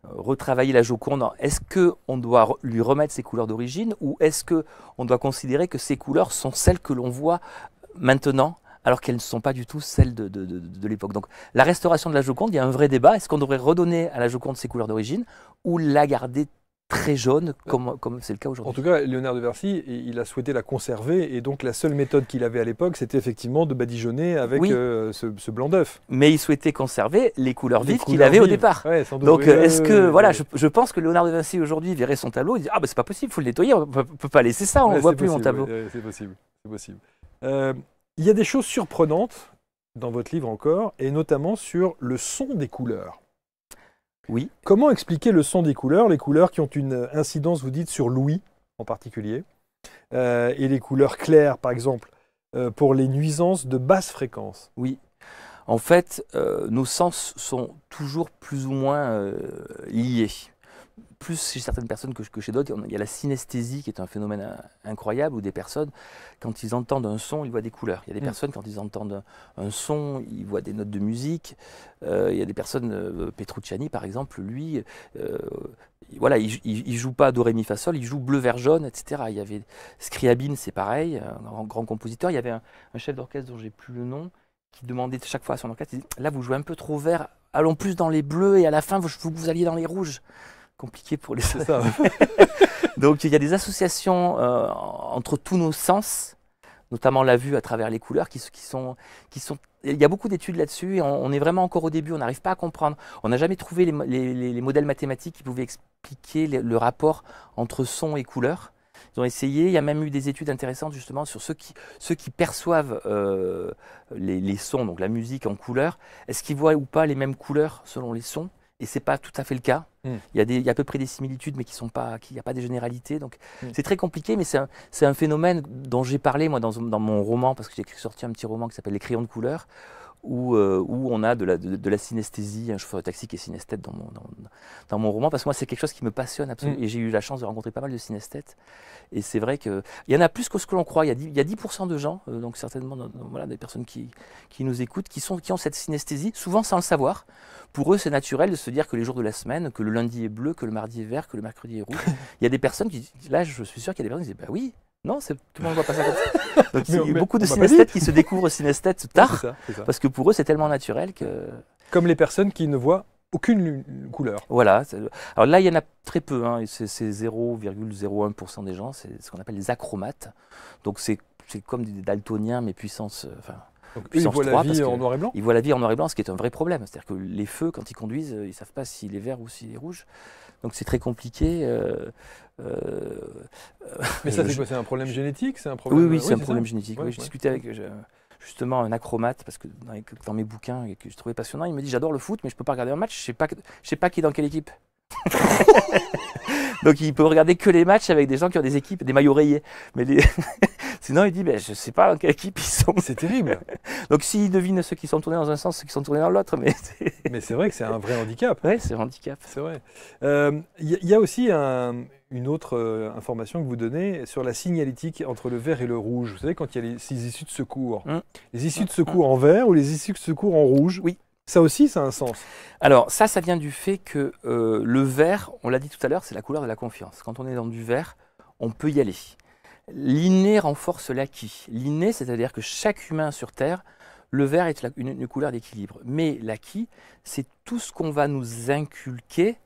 retravailler la Joconde, est-ce qu'on doit lui remettre ses couleurs d'origine ou est-ce qu'on doit considérer que ces couleurs sont celles que l'on voit maintenant alors qu'elles ne sont pas du tout celles de, de l'époque. Donc la restauration de la Joconde, il y a un vrai débat. Est-ce qu'on devrait redonner à la Joconde ses couleurs d'origine ou la garder très jaune, euh, comme, comme c'est le cas aujourd'hui. En tout cas, Léonard de Vinci, il a souhaité la conserver, et donc la seule méthode qu'il avait à l'époque, c'était effectivement de badigeonner avec euh, ce, blanc d'œuf. Mais il souhaitait conserver les couleurs vives qu'il avait au départ. donc euh, est-ce que, voilà, je, pense que Léonard de Vinci aujourd'hui verrait son tableau, il dit, ah ben c'est pas possible, il faut le nettoyer, on peut, peut pas laisser ça, on ne voit plus mon tableau. c'est possible, c'est possible. il y a des choses surprenantes dans votre livre encore, et notamment sur le son des couleurs. Comment expliquer le son des couleurs, les couleurs qui ont une incidence, vous dites, sur l'ouïe en particulier, euh, et les couleurs claires, par exemple, euh, pour les nuisances de basse fréquence Oui. En fait, euh, nos sens sont toujours plus ou moins liés plus chez certaines personnes que, chez d'autres, il y a la synesthésie qui est un phénomène euh, incroyable où des personnes, quand ils entendent un son, ils voient des couleurs. Il y a des mm. personnes, quand ils entendent un, son, ils voient des notes de musique. Euh, il y a des personnes, euh, Petrucciani par exemple, lui, voilà, il, il, joue pas do ré mi fa sol, il joue bleu vert jaune, etc. Il y avait Scriabine, c'est pareil, un grand, compositeur. Il y avait un, chef d'orchestre dont j'ai plus le nom qui demandait chaque fois à son orchestre, là vous jouez un peu trop vert, allons plus dans les bleus et à la fin vous, vous, vous alliez dans les rouges compliqué pour les ça. Donc il y a des associations euh, entre tous nos sens, notamment la vue à travers les couleurs, qui, sont, qui sont. Il y a beaucoup d'études là-dessus et on, est vraiment encore au début, on n'arrive pas à comprendre. On n'a jamais trouvé les, modèles mathématiques qui pouvaient expliquer le, rapport entre son et couleur. Ils ont essayé. Il y a même eu des études intéressantes justement sur ceux qui, ceux qui perçoivent euh, les, les, sons, donc la musique en couleur. Est-ce qu'ils voient ou pas les mêmes couleurs selon les sons et c'est pas tout à fait le cas. Hmm. Il, y a à peu près des similitudes, mais qui sont pas, qu'il n'y a pas des généralités. Donc hmm. c'est très compliqué, mais c'est un, phénomène dont j'ai parlé moi dans, dans, mon roman, parce que j'ai sorti un petit roman qui s'appelle Les crayons de couleur, euh, où, on a de la, de, la synesthésie, un chauffeur de taxi qui est synesthète dans mon, dans, mon roman, parce que moi c'est quelque chose qui me passionne absolument, mm. et j'ai eu la chance de rencontrer pas mal de synesthètes, et c'est vrai qu'il y en a plus que ce que l'on croit, il y a 10%, il y 10 de gens, euh, donc certainement voilà, des personnes qui, qui nous écoutent, qui, sont, qui ont cette synesthésie, souvent sans le savoir, pour eux c'est naturel de se dire que les jours de la semaine, que le lundi est bleu, que le mardi est vert, que le mercredi est rouge, il y a des personnes qui, là je suis sûr qu'il y a des personnes qui disent, bah oui, non, tout le monde ne voit pas ça Donc, il y a beaucoup de synesthètes qui se découvrent synesthètes tard, parce que pour eux c'est tellement naturel que. Comme les personnes qui ne voient aucune couleur. Voilà. Alors là, il y en a très peu. Hein, c'est 0,01% des gens. C'est ce qu'on appelle les achromates. Donc c'est comme des daltoniens, mais puissance. Euh, enfin, donc, ils voient la vie en noir et blanc Ils voient la vie en noir et blanc, ce qui est un vrai problème. C'est-à-dire que les feux, quand ils conduisent, ils ne savent pas s'il est vert ou s'il est rouge. Donc c'est très compliqué. Euh, euh, euh, mais ça, c'est quoi C'est un problème génétique C'est un problème. Oui, oui, c'est un problème génétique. je discutais avec. justement un acromate, parce que dans, mes bouquins que je trouvais passionnant, il me dit j'adore le foot, mais je peux pas regarder un match, je sais je sais pas qui est dans quelle équipe. Donc il peut regarder que les matchs avec des gens qui ont des équipes, des maillots rayés. Mais sinon il dit, ben, je sais pas dans quelle équipe ils sont. C'est terrible. Donc s'il devine ceux qui sont tournés dans un sens, ceux qui sont tournés dans l'autre. Mais c'est vrai que c'est un vrai handicap. Oui, c'est un handicap. C'est vrai. Il euh, y, a aussi une autre euh, information que vous donnez sur la signalétique entre le vert et le rouge. Vous savez, quand il y a les, issues de secours. Hum. Les issues de hum, secours hum. en vert ou les issues de secours en rouge Oui. Ça aussi, ça a un sens. Alors ça, ça vient du fait que euh, le vert, on l'a dit tout à l'heure, c'est la couleur de la confiance. Quand on est dans du vert, on peut y aller. L'inné renforce l'acquis. L'inné, c'est-à-dire que chaque humain sur Terre, le vert est une, couleur d'équilibre. Mais l'acquis, c'est tout ce qu'on va nous inculquer,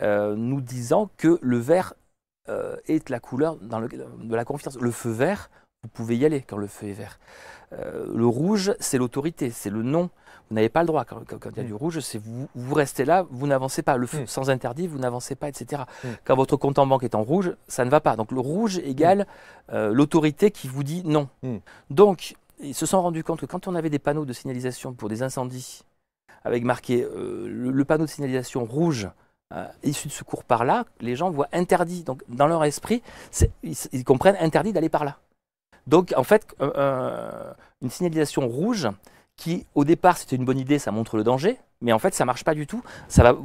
euh, nous disant que le vert euh, est la couleur de la confiance. Le feu vert, vous pouvez y aller quand le feu est vert. le rouge, c'est l'autorité, c'est le nom. Vous n'avez pas le droit. Quand, il y a mm. du rouge, c'est vous, vous restez là, vous n'avancez pas. Le feu mm. sans interdit, vous n'avancez pas, etc. Mm. Quand votre compte en banque est en rouge, ça ne va pas. Donc le rouge égale euh, l'autorité qui vous dit non. Donc, ils se sont rendus compte que quand on avait des panneaux de signalisation pour des incendies, avec marqué euh, le, panneau de signalisation rouge, euh, issu de secours par là, les gens voient interdit. Donc, dans leur esprit, ils, comprennent interdit d'aller par là. Donc, en fait, une signalisation rouge, qui au départ c'était une bonne idée, ça montre le danger, mais en fait ça marche pas du tout. Ça va,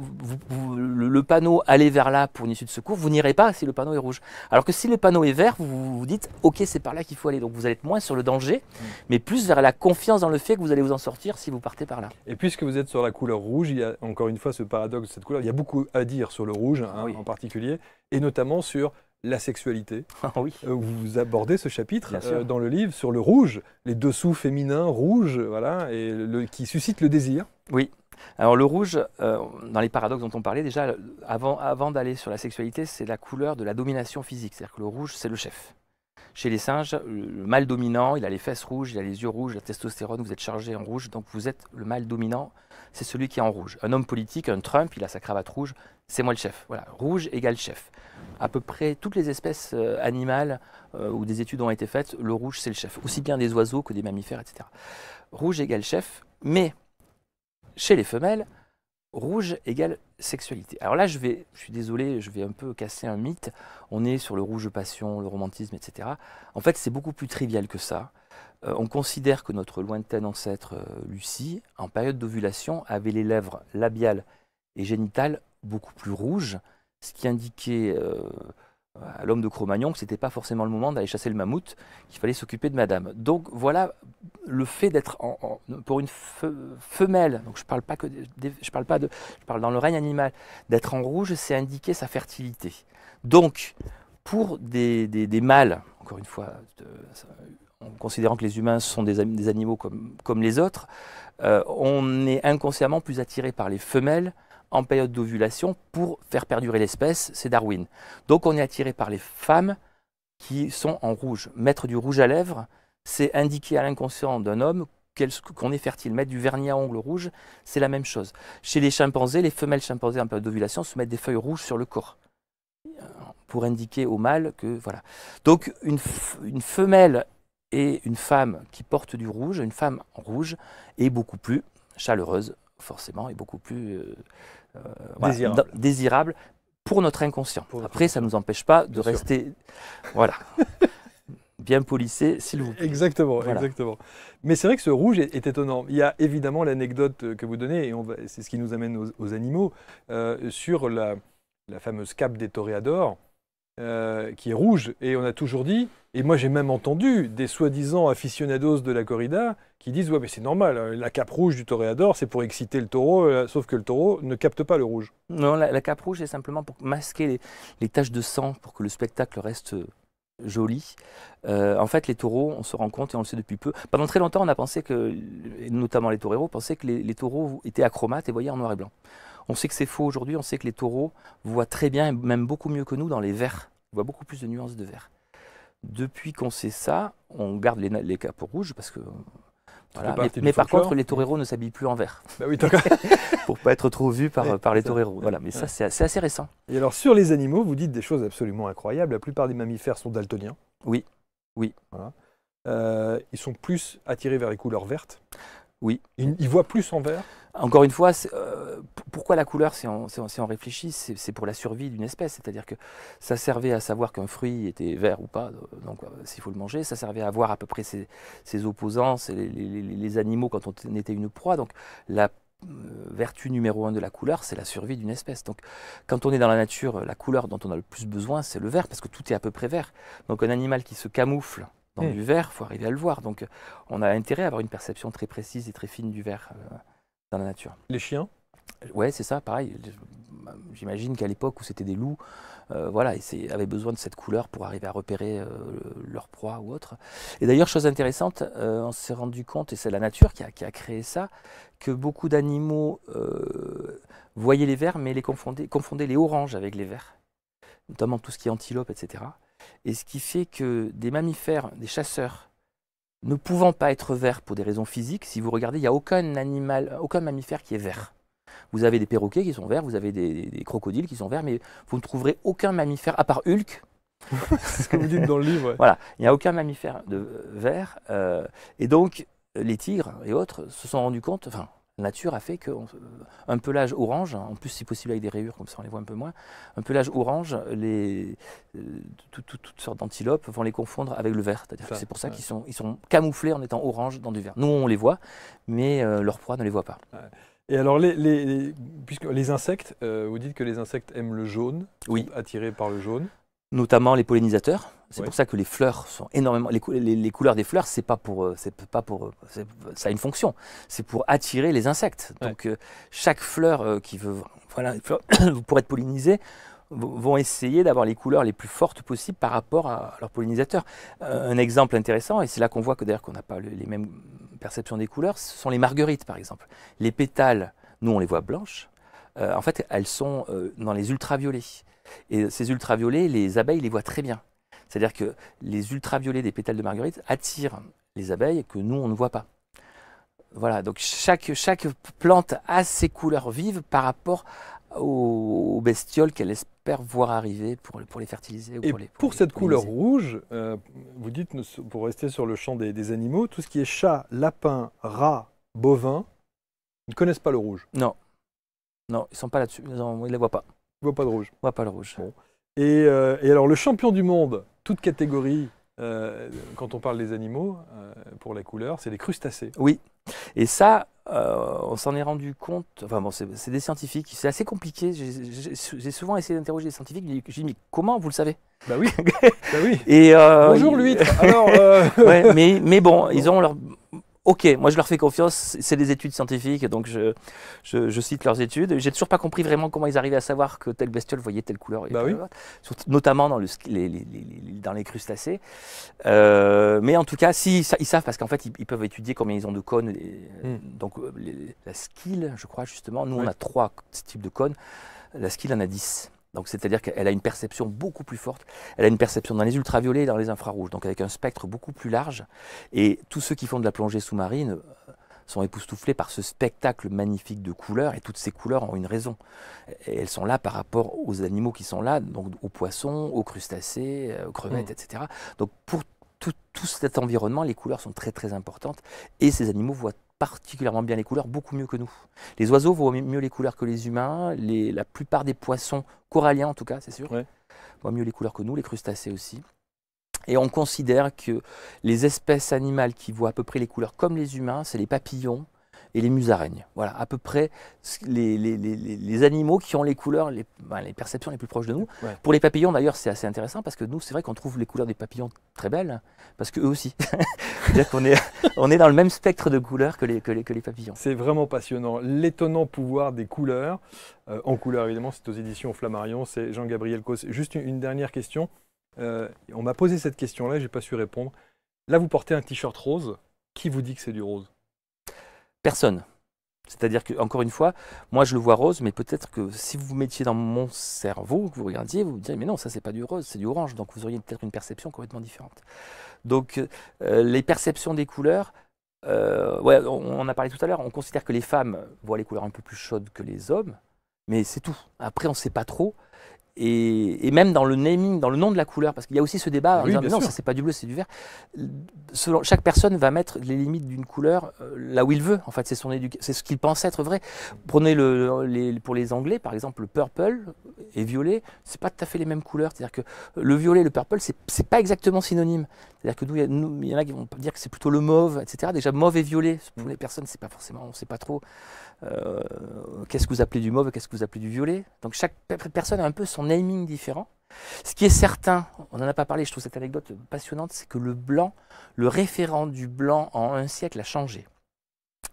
le panneau aller vers là pour une issue de secours, vous n'irez pas si le panneau est rouge. Alors que si le panneau est vert, vous vous dites ok c'est par là qu'il faut aller. Donc vous allez être moins sur le danger, mm. mais plus vers la confiance dans le fait que vous allez vous en sortir si vous partez par là. Et puisque vous êtes sur la couleur rouge, il y a encore une fois ce paradoxe de cette couleur, il y a beaucoup à dire sur le rouge hein, en particulier, et notamment sur la sexualité. Ah oui. Euh, vous abordez ce chapitre euh, dans le livre sur le rouge, les dessous féminins rouges, voilà, et qui suscite le désir. Oui. Alors le rouge, euh, dans les paradoxes dont on parlait déjà, avant, avant d'aller sur la sexualité, c'est la couleur de la domination physique. C'est-à-dire que le rouge, c'est le chef. Chez les singes, le mâle dominant, il a les fesses rouges, il a les yeux rouges, la testostérone, vous êtes chargé en rouge, donc vous êtes le mâle dominant, c'est celui qui est en rouge. Un homme politique, un Trump, il a sa cravate rouge, c'est moi le chef. Voilà, rouge égale chef à peu près toutes les espèces euh, animales euh, où des études ont été faites, le rouge c'est le chef, aussi bien des oiseaux que des mammifères, etc. Rouge égale chef, mais chez les femelles, rouge égale sexualité. Alors là, je vais, je suis désolé, je vais un peu casser un mythe. On est sur le rouge passion, le romantisme, etc. En fait, c'est beaucoup plus trivial que ça. Euh, on considère que notre lointaine ancêtre Lucie, en période d'ovulation, avait les lèvres labiales et génitales beaucoup plus rouges ce qui indiquait euh, à l'homme de Cro-Magnon que ce n'était pas forcément le moment d'aller chasser le mammouth, qu'il fallait s'occuper de madame. Donc voilà le fait d'être pour une femelle, donc je parle pas que je parle pas de je parle dans le règne animal, d'être en rouge, c'est indiquer sa fertilité. Donc pour des, mâles, encore une fois, en considérant que les humains sont des, animaux comme, les autres, euh, on est inconsciemment plus attiré par les femelles en période d'ovulation pour faire perdurer l'espèce, c'est Darwin. Donc on est attiré par les femmes qui sont en rouge. Mettre du rouge à lèvres, c'est indiquer à l'inconscient d'un homme qu'on est fertile. Mettre du vernis à ongles rouge, c'est la même chose. Chez les chimpanzés, les femelles chimpanzés en période d'ovulation se mettent des feuilles rouges sur le corps euh, pour indiquer au mâle que voilà. Donc une, femelle et une femme qui porte du rouge, une femme en rouge, est beaucoup plus chaleureuse, forcément, et beaucoup plus euh, euh, désirable. pour notre inconscient. Après, ça ne nous empêche pas de rester... Voilà. bien polissé, s'il vous plaît. Exactement, exactement. Mais c'est vrai que ce rouge est, étonnant. Il y a évidemment l'anecdote que vous donnez, et c'est ce qui nous amène aux, animaux, euh, sur la, la, fameuse cape des toréadors, euh, qui est rouge. Et on a toujours dit, et moi j'ai même entendu des soi-disant aficionados de la corrida qui disent Ouais, mais c'est normal, hein, la cape rouge du toréador, c'est pour exciter le taureau, euh, sauf que le taureau ne capte pas le rouge. Non, la, cape rouge, est simplement pour masquer les, taches de sang, pour que le spectacle reste euh, joli. en fait, les taureaux, on se rend compte, et on le sait depuis peu, pendant très longtemps, on a pensé que, notamment les toreros, pensaient que les, taureaux étaient achromates et voyaient en noir et blanc. On sait que c'est faux aujourd'hui, on sait que les taureaux voient très bien, même beaucoup mieux que nous, dans les verts. Ils voit beaucoup plus de nuances de vert. Depuis qu'on sait ça, on garde les, capots rouges parce que. Euh, mais, par contre, les toreros ne s'habillent plus en vert. Bah oui, Pour pas être trop vus par, les toreros. Voilà, mais ça, c'est assez, récent. Et alors, sur les animaux, vous dites des choses absolument incroyables. La plupart des mammifères sont daltoniens. Oui, oui. Euh, ils sont plus attirés vers les couleurs vertes. Oui. Ils, ils voient plus en vert encore une fois, euh, pourquoi la couleur, si on, réfléchit, c'est pour la survie d'une espèce. C'est-à-dire que ça servait à savoir qu'un fruit était vert ou pas, euh, donc euh, s'il faut le manger. Ça servait à voir à peu près ses, opposants, les, animaux quand on était une proie. Donc la vertu numéro un de la couleur, c'est la survie d'une espèce. Donc quand on est dans la nature, la couleur dont on a le plus besoin, c'est le vert, parce que tout est à peu près vert. Donc un animal qui se camoufle dans du vert, faut arriver à le voir. Donc on a intérêt à avoir une perception très précise et très fine du vert dans la nature. Les chiens Ouais, c'est ça, pareil. J'imagine qu'à l'époque où c'était des loups, euh, voilà, ils avaient besoin de cette couleur pour arriver à repérer euh, leur proie ou autre. Et d'ailleurs, chose intéressante, euh, on s'est rendu compte, et c'est la nature qui a, créé ça, que beaucoup d'animaux voyaient les verts mais les confondaient, confondaient les oranges avec les verts notamment tout ce qui est antilope, etc. Et ce qui fait que des mammifères, des chasseurs, ne pouvant pas être vert pour des raisons physiques, si vous regardez, il n'y a aucun animal, aucun mammifère qui est vert. Vous avez des perroquets qui sont verts, vous avez des, crocodiles qui sont verts, mais vous ne trouverez aucun mammifère, à part Hulk. C'est ce que vous dites dans le livre. Voilà, il n'y a aucun mammifère de euh, vert. Euh, et donc, euh, les tigres et autres se sont rendus compte, enfin, la nature a fait qu'un euh, pelage orange, en plus si possible avec des rayures, comme ça on les voit un peu moins, un pelage orange, euh, toutes sortes d'antilopes vont les confondre avec le vert. C'est pour ça qu'ils sont, ils sont camouflés en étant orange dans du vert. Nous on les voit, mais euh, leur proie ne les voit pas. Et alors, les, puisque les insectes, vous dites que les insectes aiment le jaune, oui. attirés par le jaune notamment les pollinisateurs. C'est pour ça que les fleurs sont énormément. Les, couleurs des fleurs, c'est pas pour, euh, c'est pas pour, euh, ça a une fonction. C'est pour attirer les insectes. Donc euh, chaque fleur qui veut, voilà, pour être pollinisée, vont essayer d'avoir les couleurs les plus fortes possibles par rapport à leurs pollinisateurs. un exemple intéressant, et c'est là qu'on voit que d'ailleurs qu'on n'a pas les mêmes perceptions des couleurs, ce sont les marguerites par exemple. Les pétales, nous on les voit blanches, euh, en fait, elles sont euh, dans les ultraviolets. Et ces ultraviolets, les abeilles les voient très bien. C'est-à-dire que les ultraviolets des pétales de marguerite attirent les abeilles que nous, on ne voit pas. Voilà, donc chaque, chaque plante a ses couleurs vives par rapport aux, bestioles qu'elle espère voir arriver pour, les fertiliser. Et pour, cette couleur rouge, euh, vous dites, pour rester sur le champ des, des animaux, tout ce qui est chat, lapin, rat, bovin, ne connaissent pas le rouge. Non, non, ils sont pas là-dessus. Ils ne les voient pas. Ils ne voient pas le rouge. Ils voient pas le rouge. Euh, et, alors, le champion du monde, toute catégorie, euh, quand on parle des animaux, euh, pour la couleur, c'est les crustacés. Oui. Et ça, on s'en est rendu compte. Enfin, bon, c'est des scientifiques. C'est assez compliqué. J'ai souvent essayé d'interroger des scientifiques. J'ai dit, mais comment vous le savez Bah oui. bah oui. Et, Bonjour, lui. mais, bon, ils ont leur ok, moi je leur fais confiance, c'est des études scientifiques, donc je, cite leurs études. J'ai toujours pas compris vraiment comment ils arrivaient à savoir que telle bestiole voyait telle couleur, et bah notamment dans, le, les, dans les crustacés. Euh, mais en tout cas, si, ils savent parce qu'en fait, ils, peuvent étudier combien ils ont de cônes. Euh, hmm. Donc euh, la skill, je crois justement, nous on a trois types de cônes, la skill en a dix. Donc, c'est-à-dire qu'elle a une perception beaucoup plus forte. Elle a une perception dans les ultraviolets et dans les infrarouges, donc avec un spectre beaucoup plus large. Et tous ceux qui font de la plongée sous-marine euh, sont époustouflés par ce spectacle magnifique de couleurs, et toutes ces couleurs ont une raison. elles sont là par rapport aux animaux qui sont là, donc aux poissons, aux crustacés, euh, aux crevettes, mm. etc. Donc pour tout, tout, cet environnement, les couleurs sont très très importantes, et ces animaux voient particulièrement bien les couleurs, beaucoup mieux que nous. Les oiseaux voient mieux les couleurs que les humains, la plupart des poissons, coralliens en tout cas, c'est sûr, voient mieux les couleurs que nous, les crustacés aussi. Et on considère que les espèces animales qui voient à peu près les couleurs comme les humains, c'est les papillons, et les musaraignes. Voilà, à peu près les, animaux qui ont les couleurs, les, ben, perceptions les plus proches de nous. Pour les papillons, d'ailleurs, c'est assez intéressant parce que nous, c'est vrai qu'on trouve les couleurs des papillons très belles, parce qu'eux aussi. cest est, on est dans le même spectre de couleurs que les, que les, papillons. C'est vraiment passionnant. L'étonnant pouvoir des couleurs, euh, en couleur évidemment, c'est aux éditions Flammarion, c'est Jean-Gabriel Cos. Juste une, dernière question. Euh, on m'a posé cette question-là, je n'ai pas su répondre. Là, vous portez un t-shirt rose. Qui vous dit que c'est du rose Personne. C'est-à-dire que, encore une fois, moi je le vois rose, mais peut-être que si vous vous mettiez dans mon cerveau, que vous regardiez, vous vous diriez, mais non, ça c'est pas du rose, c'est du orange, donc vous auriez peut-être une perception complètement différente. Donc euh, les perceptions des couleurs, euh, on, on, a parlé tout à l'heure, on considère que les femmes voient les couleurs un peu plus chaudes que les hommes, mais c'est tout. Après, on ne sait pas trop et, même dans le naming, dans le nom de la couleur, parce qu'il y a aussi ce débat, non, ça c'est pas du bleu, c'est du vert. Selon, chaque personne va mettre les limites d'une couleur euh, là où il veut. En fait, c'est son c'est ce qu'il pense être vrai. Prenez le, pour les Anglais, par exemple, le purple et violet, c'est pas tout à fait les mêmes couleurs. C'est-à-dire que le violet et le purple, c'est pas exactement synonyme. C'est-à-dire que nous, il y en a qui vont dire que c'est plutôt le mauve, etc. Déjà, mauve et violet, pour les personnes, c'est pas forcément, on sait pas trop euh, qu'est-ce que vous appelez du mauve, qu'est-ce que vous appelez du violet. Donc chaque personne a un peu son naming différent. Ce qui est certain, on n'en a pas parlé, je trouve cette anecdote passionnante, c'est que le blanc, le référent du blanc en un siècle a changé.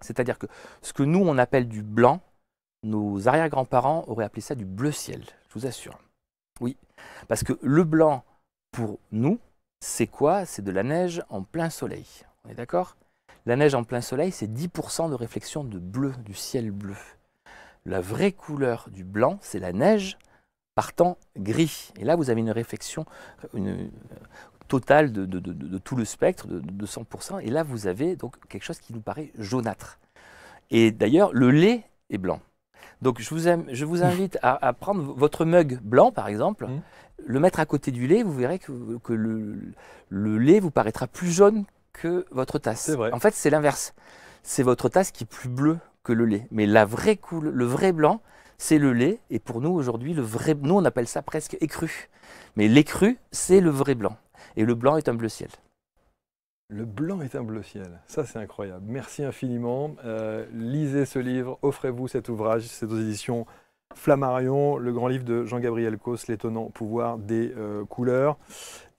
C'est-à-dire que ce que nous on appelle du blanc, nos arrière-grands-parents auraient appelé ça du bleu ciel, je vous assure. Oui, parce que le blanc, pour nous, c'est quoi C'est de la neige en plein soleil. On est d'accord La neige en plein soleil, c'est 10% de réflexion de bleu, du ciel bleu. La vraie couleur du blanc, c'est la neige Partant gris. Et là, vous avez une réflexion une, euh, totale de, tout le spectre, de, 100%. Et là, vous avez donc quelque chose qui nous paraît jaunâtre. Et d'ailleurs, le lait est blanc. Donc, je vous, aime, je vous invite à, prendre votre mug blanc, par exemple, mmh. le mettre à côté du lait, vous verrez que, le, lait vous paraîtra plus jaune que votre tasse. En fait, c'est l'inverse. C'est votre tasse qui est plus bleue que le lait. Mais la vraie le vrai blanc, c'est le lait. Et pour nous, aujourd'hui, le vrai, nous, on appelle ça presque écru. Mais l'écru, c'est le vrai blanc. Et le blanc est un bleu ciel. Le blanc est un bleu ciel. Ça, c'est incroyable. Merci infiniment. Euh, lisez ce livre, offrez-vous cet ouvrage. C'est aux éditions Flammarion, le grand livre de Jean-Gabriel Causse, L'étonnant pouvoir des euh, couleurs.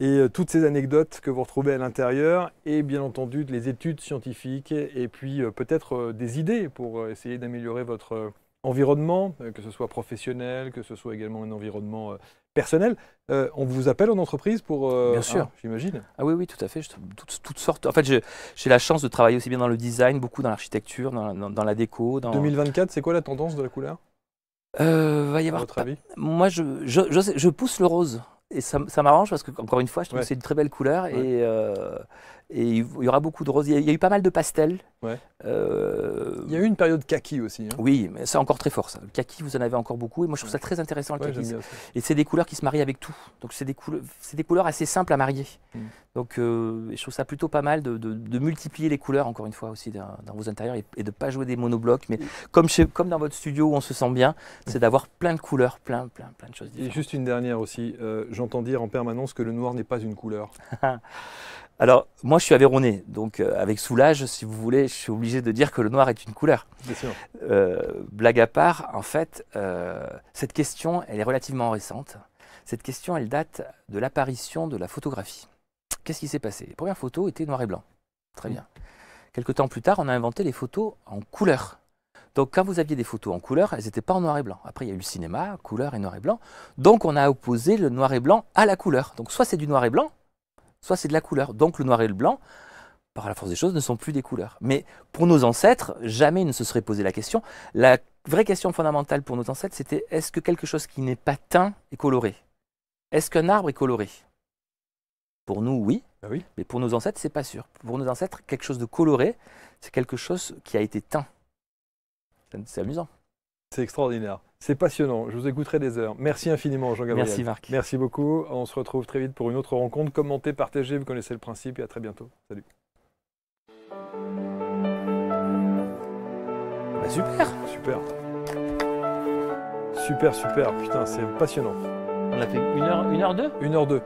Et euh, toutes ces anecdotes que vous retrouvez à l'intérieur, et bien entendu, les études scientifiques, et puis peut-être des idées pour essayer d'améliorer votre environnement, euh, que ce soit professionnel, que ce soit également un environnement euh, personnel. Euh, on vous appelle en entreprise pour. bien sûr. Ah, j'imagine. Ah oui, oui, tout à fait. Toutes, sortes. En fait, j'ai la chance de travailler aussi bien dans le design, beaucoup dans l'architecture, dans, la déco. Dans... 2024, c'est quoi la tendance de la couleur euh, Va y avoir. votre avis Moi, je, je, pousse le rose et ça, m'arrange parce que encore une fois je trouve que c'est une très belle couleur et, et il y aura beaucoup de rosiers. Il y a eu pas mal de pastels. Euh, il y a eu une période kaki aussi. Hein. Oui, mais c'est encore très fort ça. Le kaki, vous en avez encore beaucoup. Et moi, je trouve ça très intéressant le kaki. Et c'est des couleurs qui se marient avec tout. Donc, c'est des, couleurs, des couleurs assez simples à marier. Hmm. Donc, euh, je trouve ça plutôt pas mal de, multiplier les couleurs, encore une fois, aussi dans, vos intérieurs et, de ne pas jouer des monoblocs. Mais comme, chez, comme dans votre studio où on se sent bien, c'est d'avoir plein de couleurs, plein, plein, plein de choses différentes. Et juste une dernière aussi. Euh, j'entends dire en permanence que le noir n'est pas une couleur. Alors, moi, je suis avéronné, donc euh, avec soulage, si vous voulez, je suis obligé de dire que le noir est une couleur. Bien sûr. Euh, blague à part, en fait, euh, cette question, elle est relativement récente. Cette question, elle date de l'apparition de la photographie. Qu'est-ce qui s'est passé Les premières photos étaient noir et blanc. Très mm. bien. Quelque temps plus tard, on a inventé les photos en couleur. Donc, quand vous aviez des photos en couleur, elles n'étaient pas en noir et blanc. Après, il y a eu le cinéma, couleur et noir et blanc. Donc, on a opposé le noir et blanc à la couleur. Donc, soit c'est du noir et blanc, soit c'est de la couleur. Donc le noir et le blanc, par la force des choses, ne sont plus des couleurs. Mais pour nos ancêtres, jamais ils ne se seraient posé la question. La vraie question fondamentale pour nos ancêtres, c'était est-ce que quelque chose qui n'est pas teint est coloré Est-ce qu'un arbre est coloré Pour nous, oui. Ah Mais pour nos ancêtres, c'est pas sûr. Pour nos ancêtres, quelque chose de coloré, c'est quelque chose qui a été teint. C'est amusant. C'est extraordinaire. C'est passionnant. Je vous écouterai des heures. Merci infiniment, Jean-Gabriel. Merci, Marc. Merci beaucoup. On se retrouve très vite pour une autre rencontre. Commentez, partagez, vous connaissez le principe et à très bientôt. Salut. Bah, super. Super. Super, super. Putain, c'est passionnant. On a fait une heure, une heure deux Une heure deux.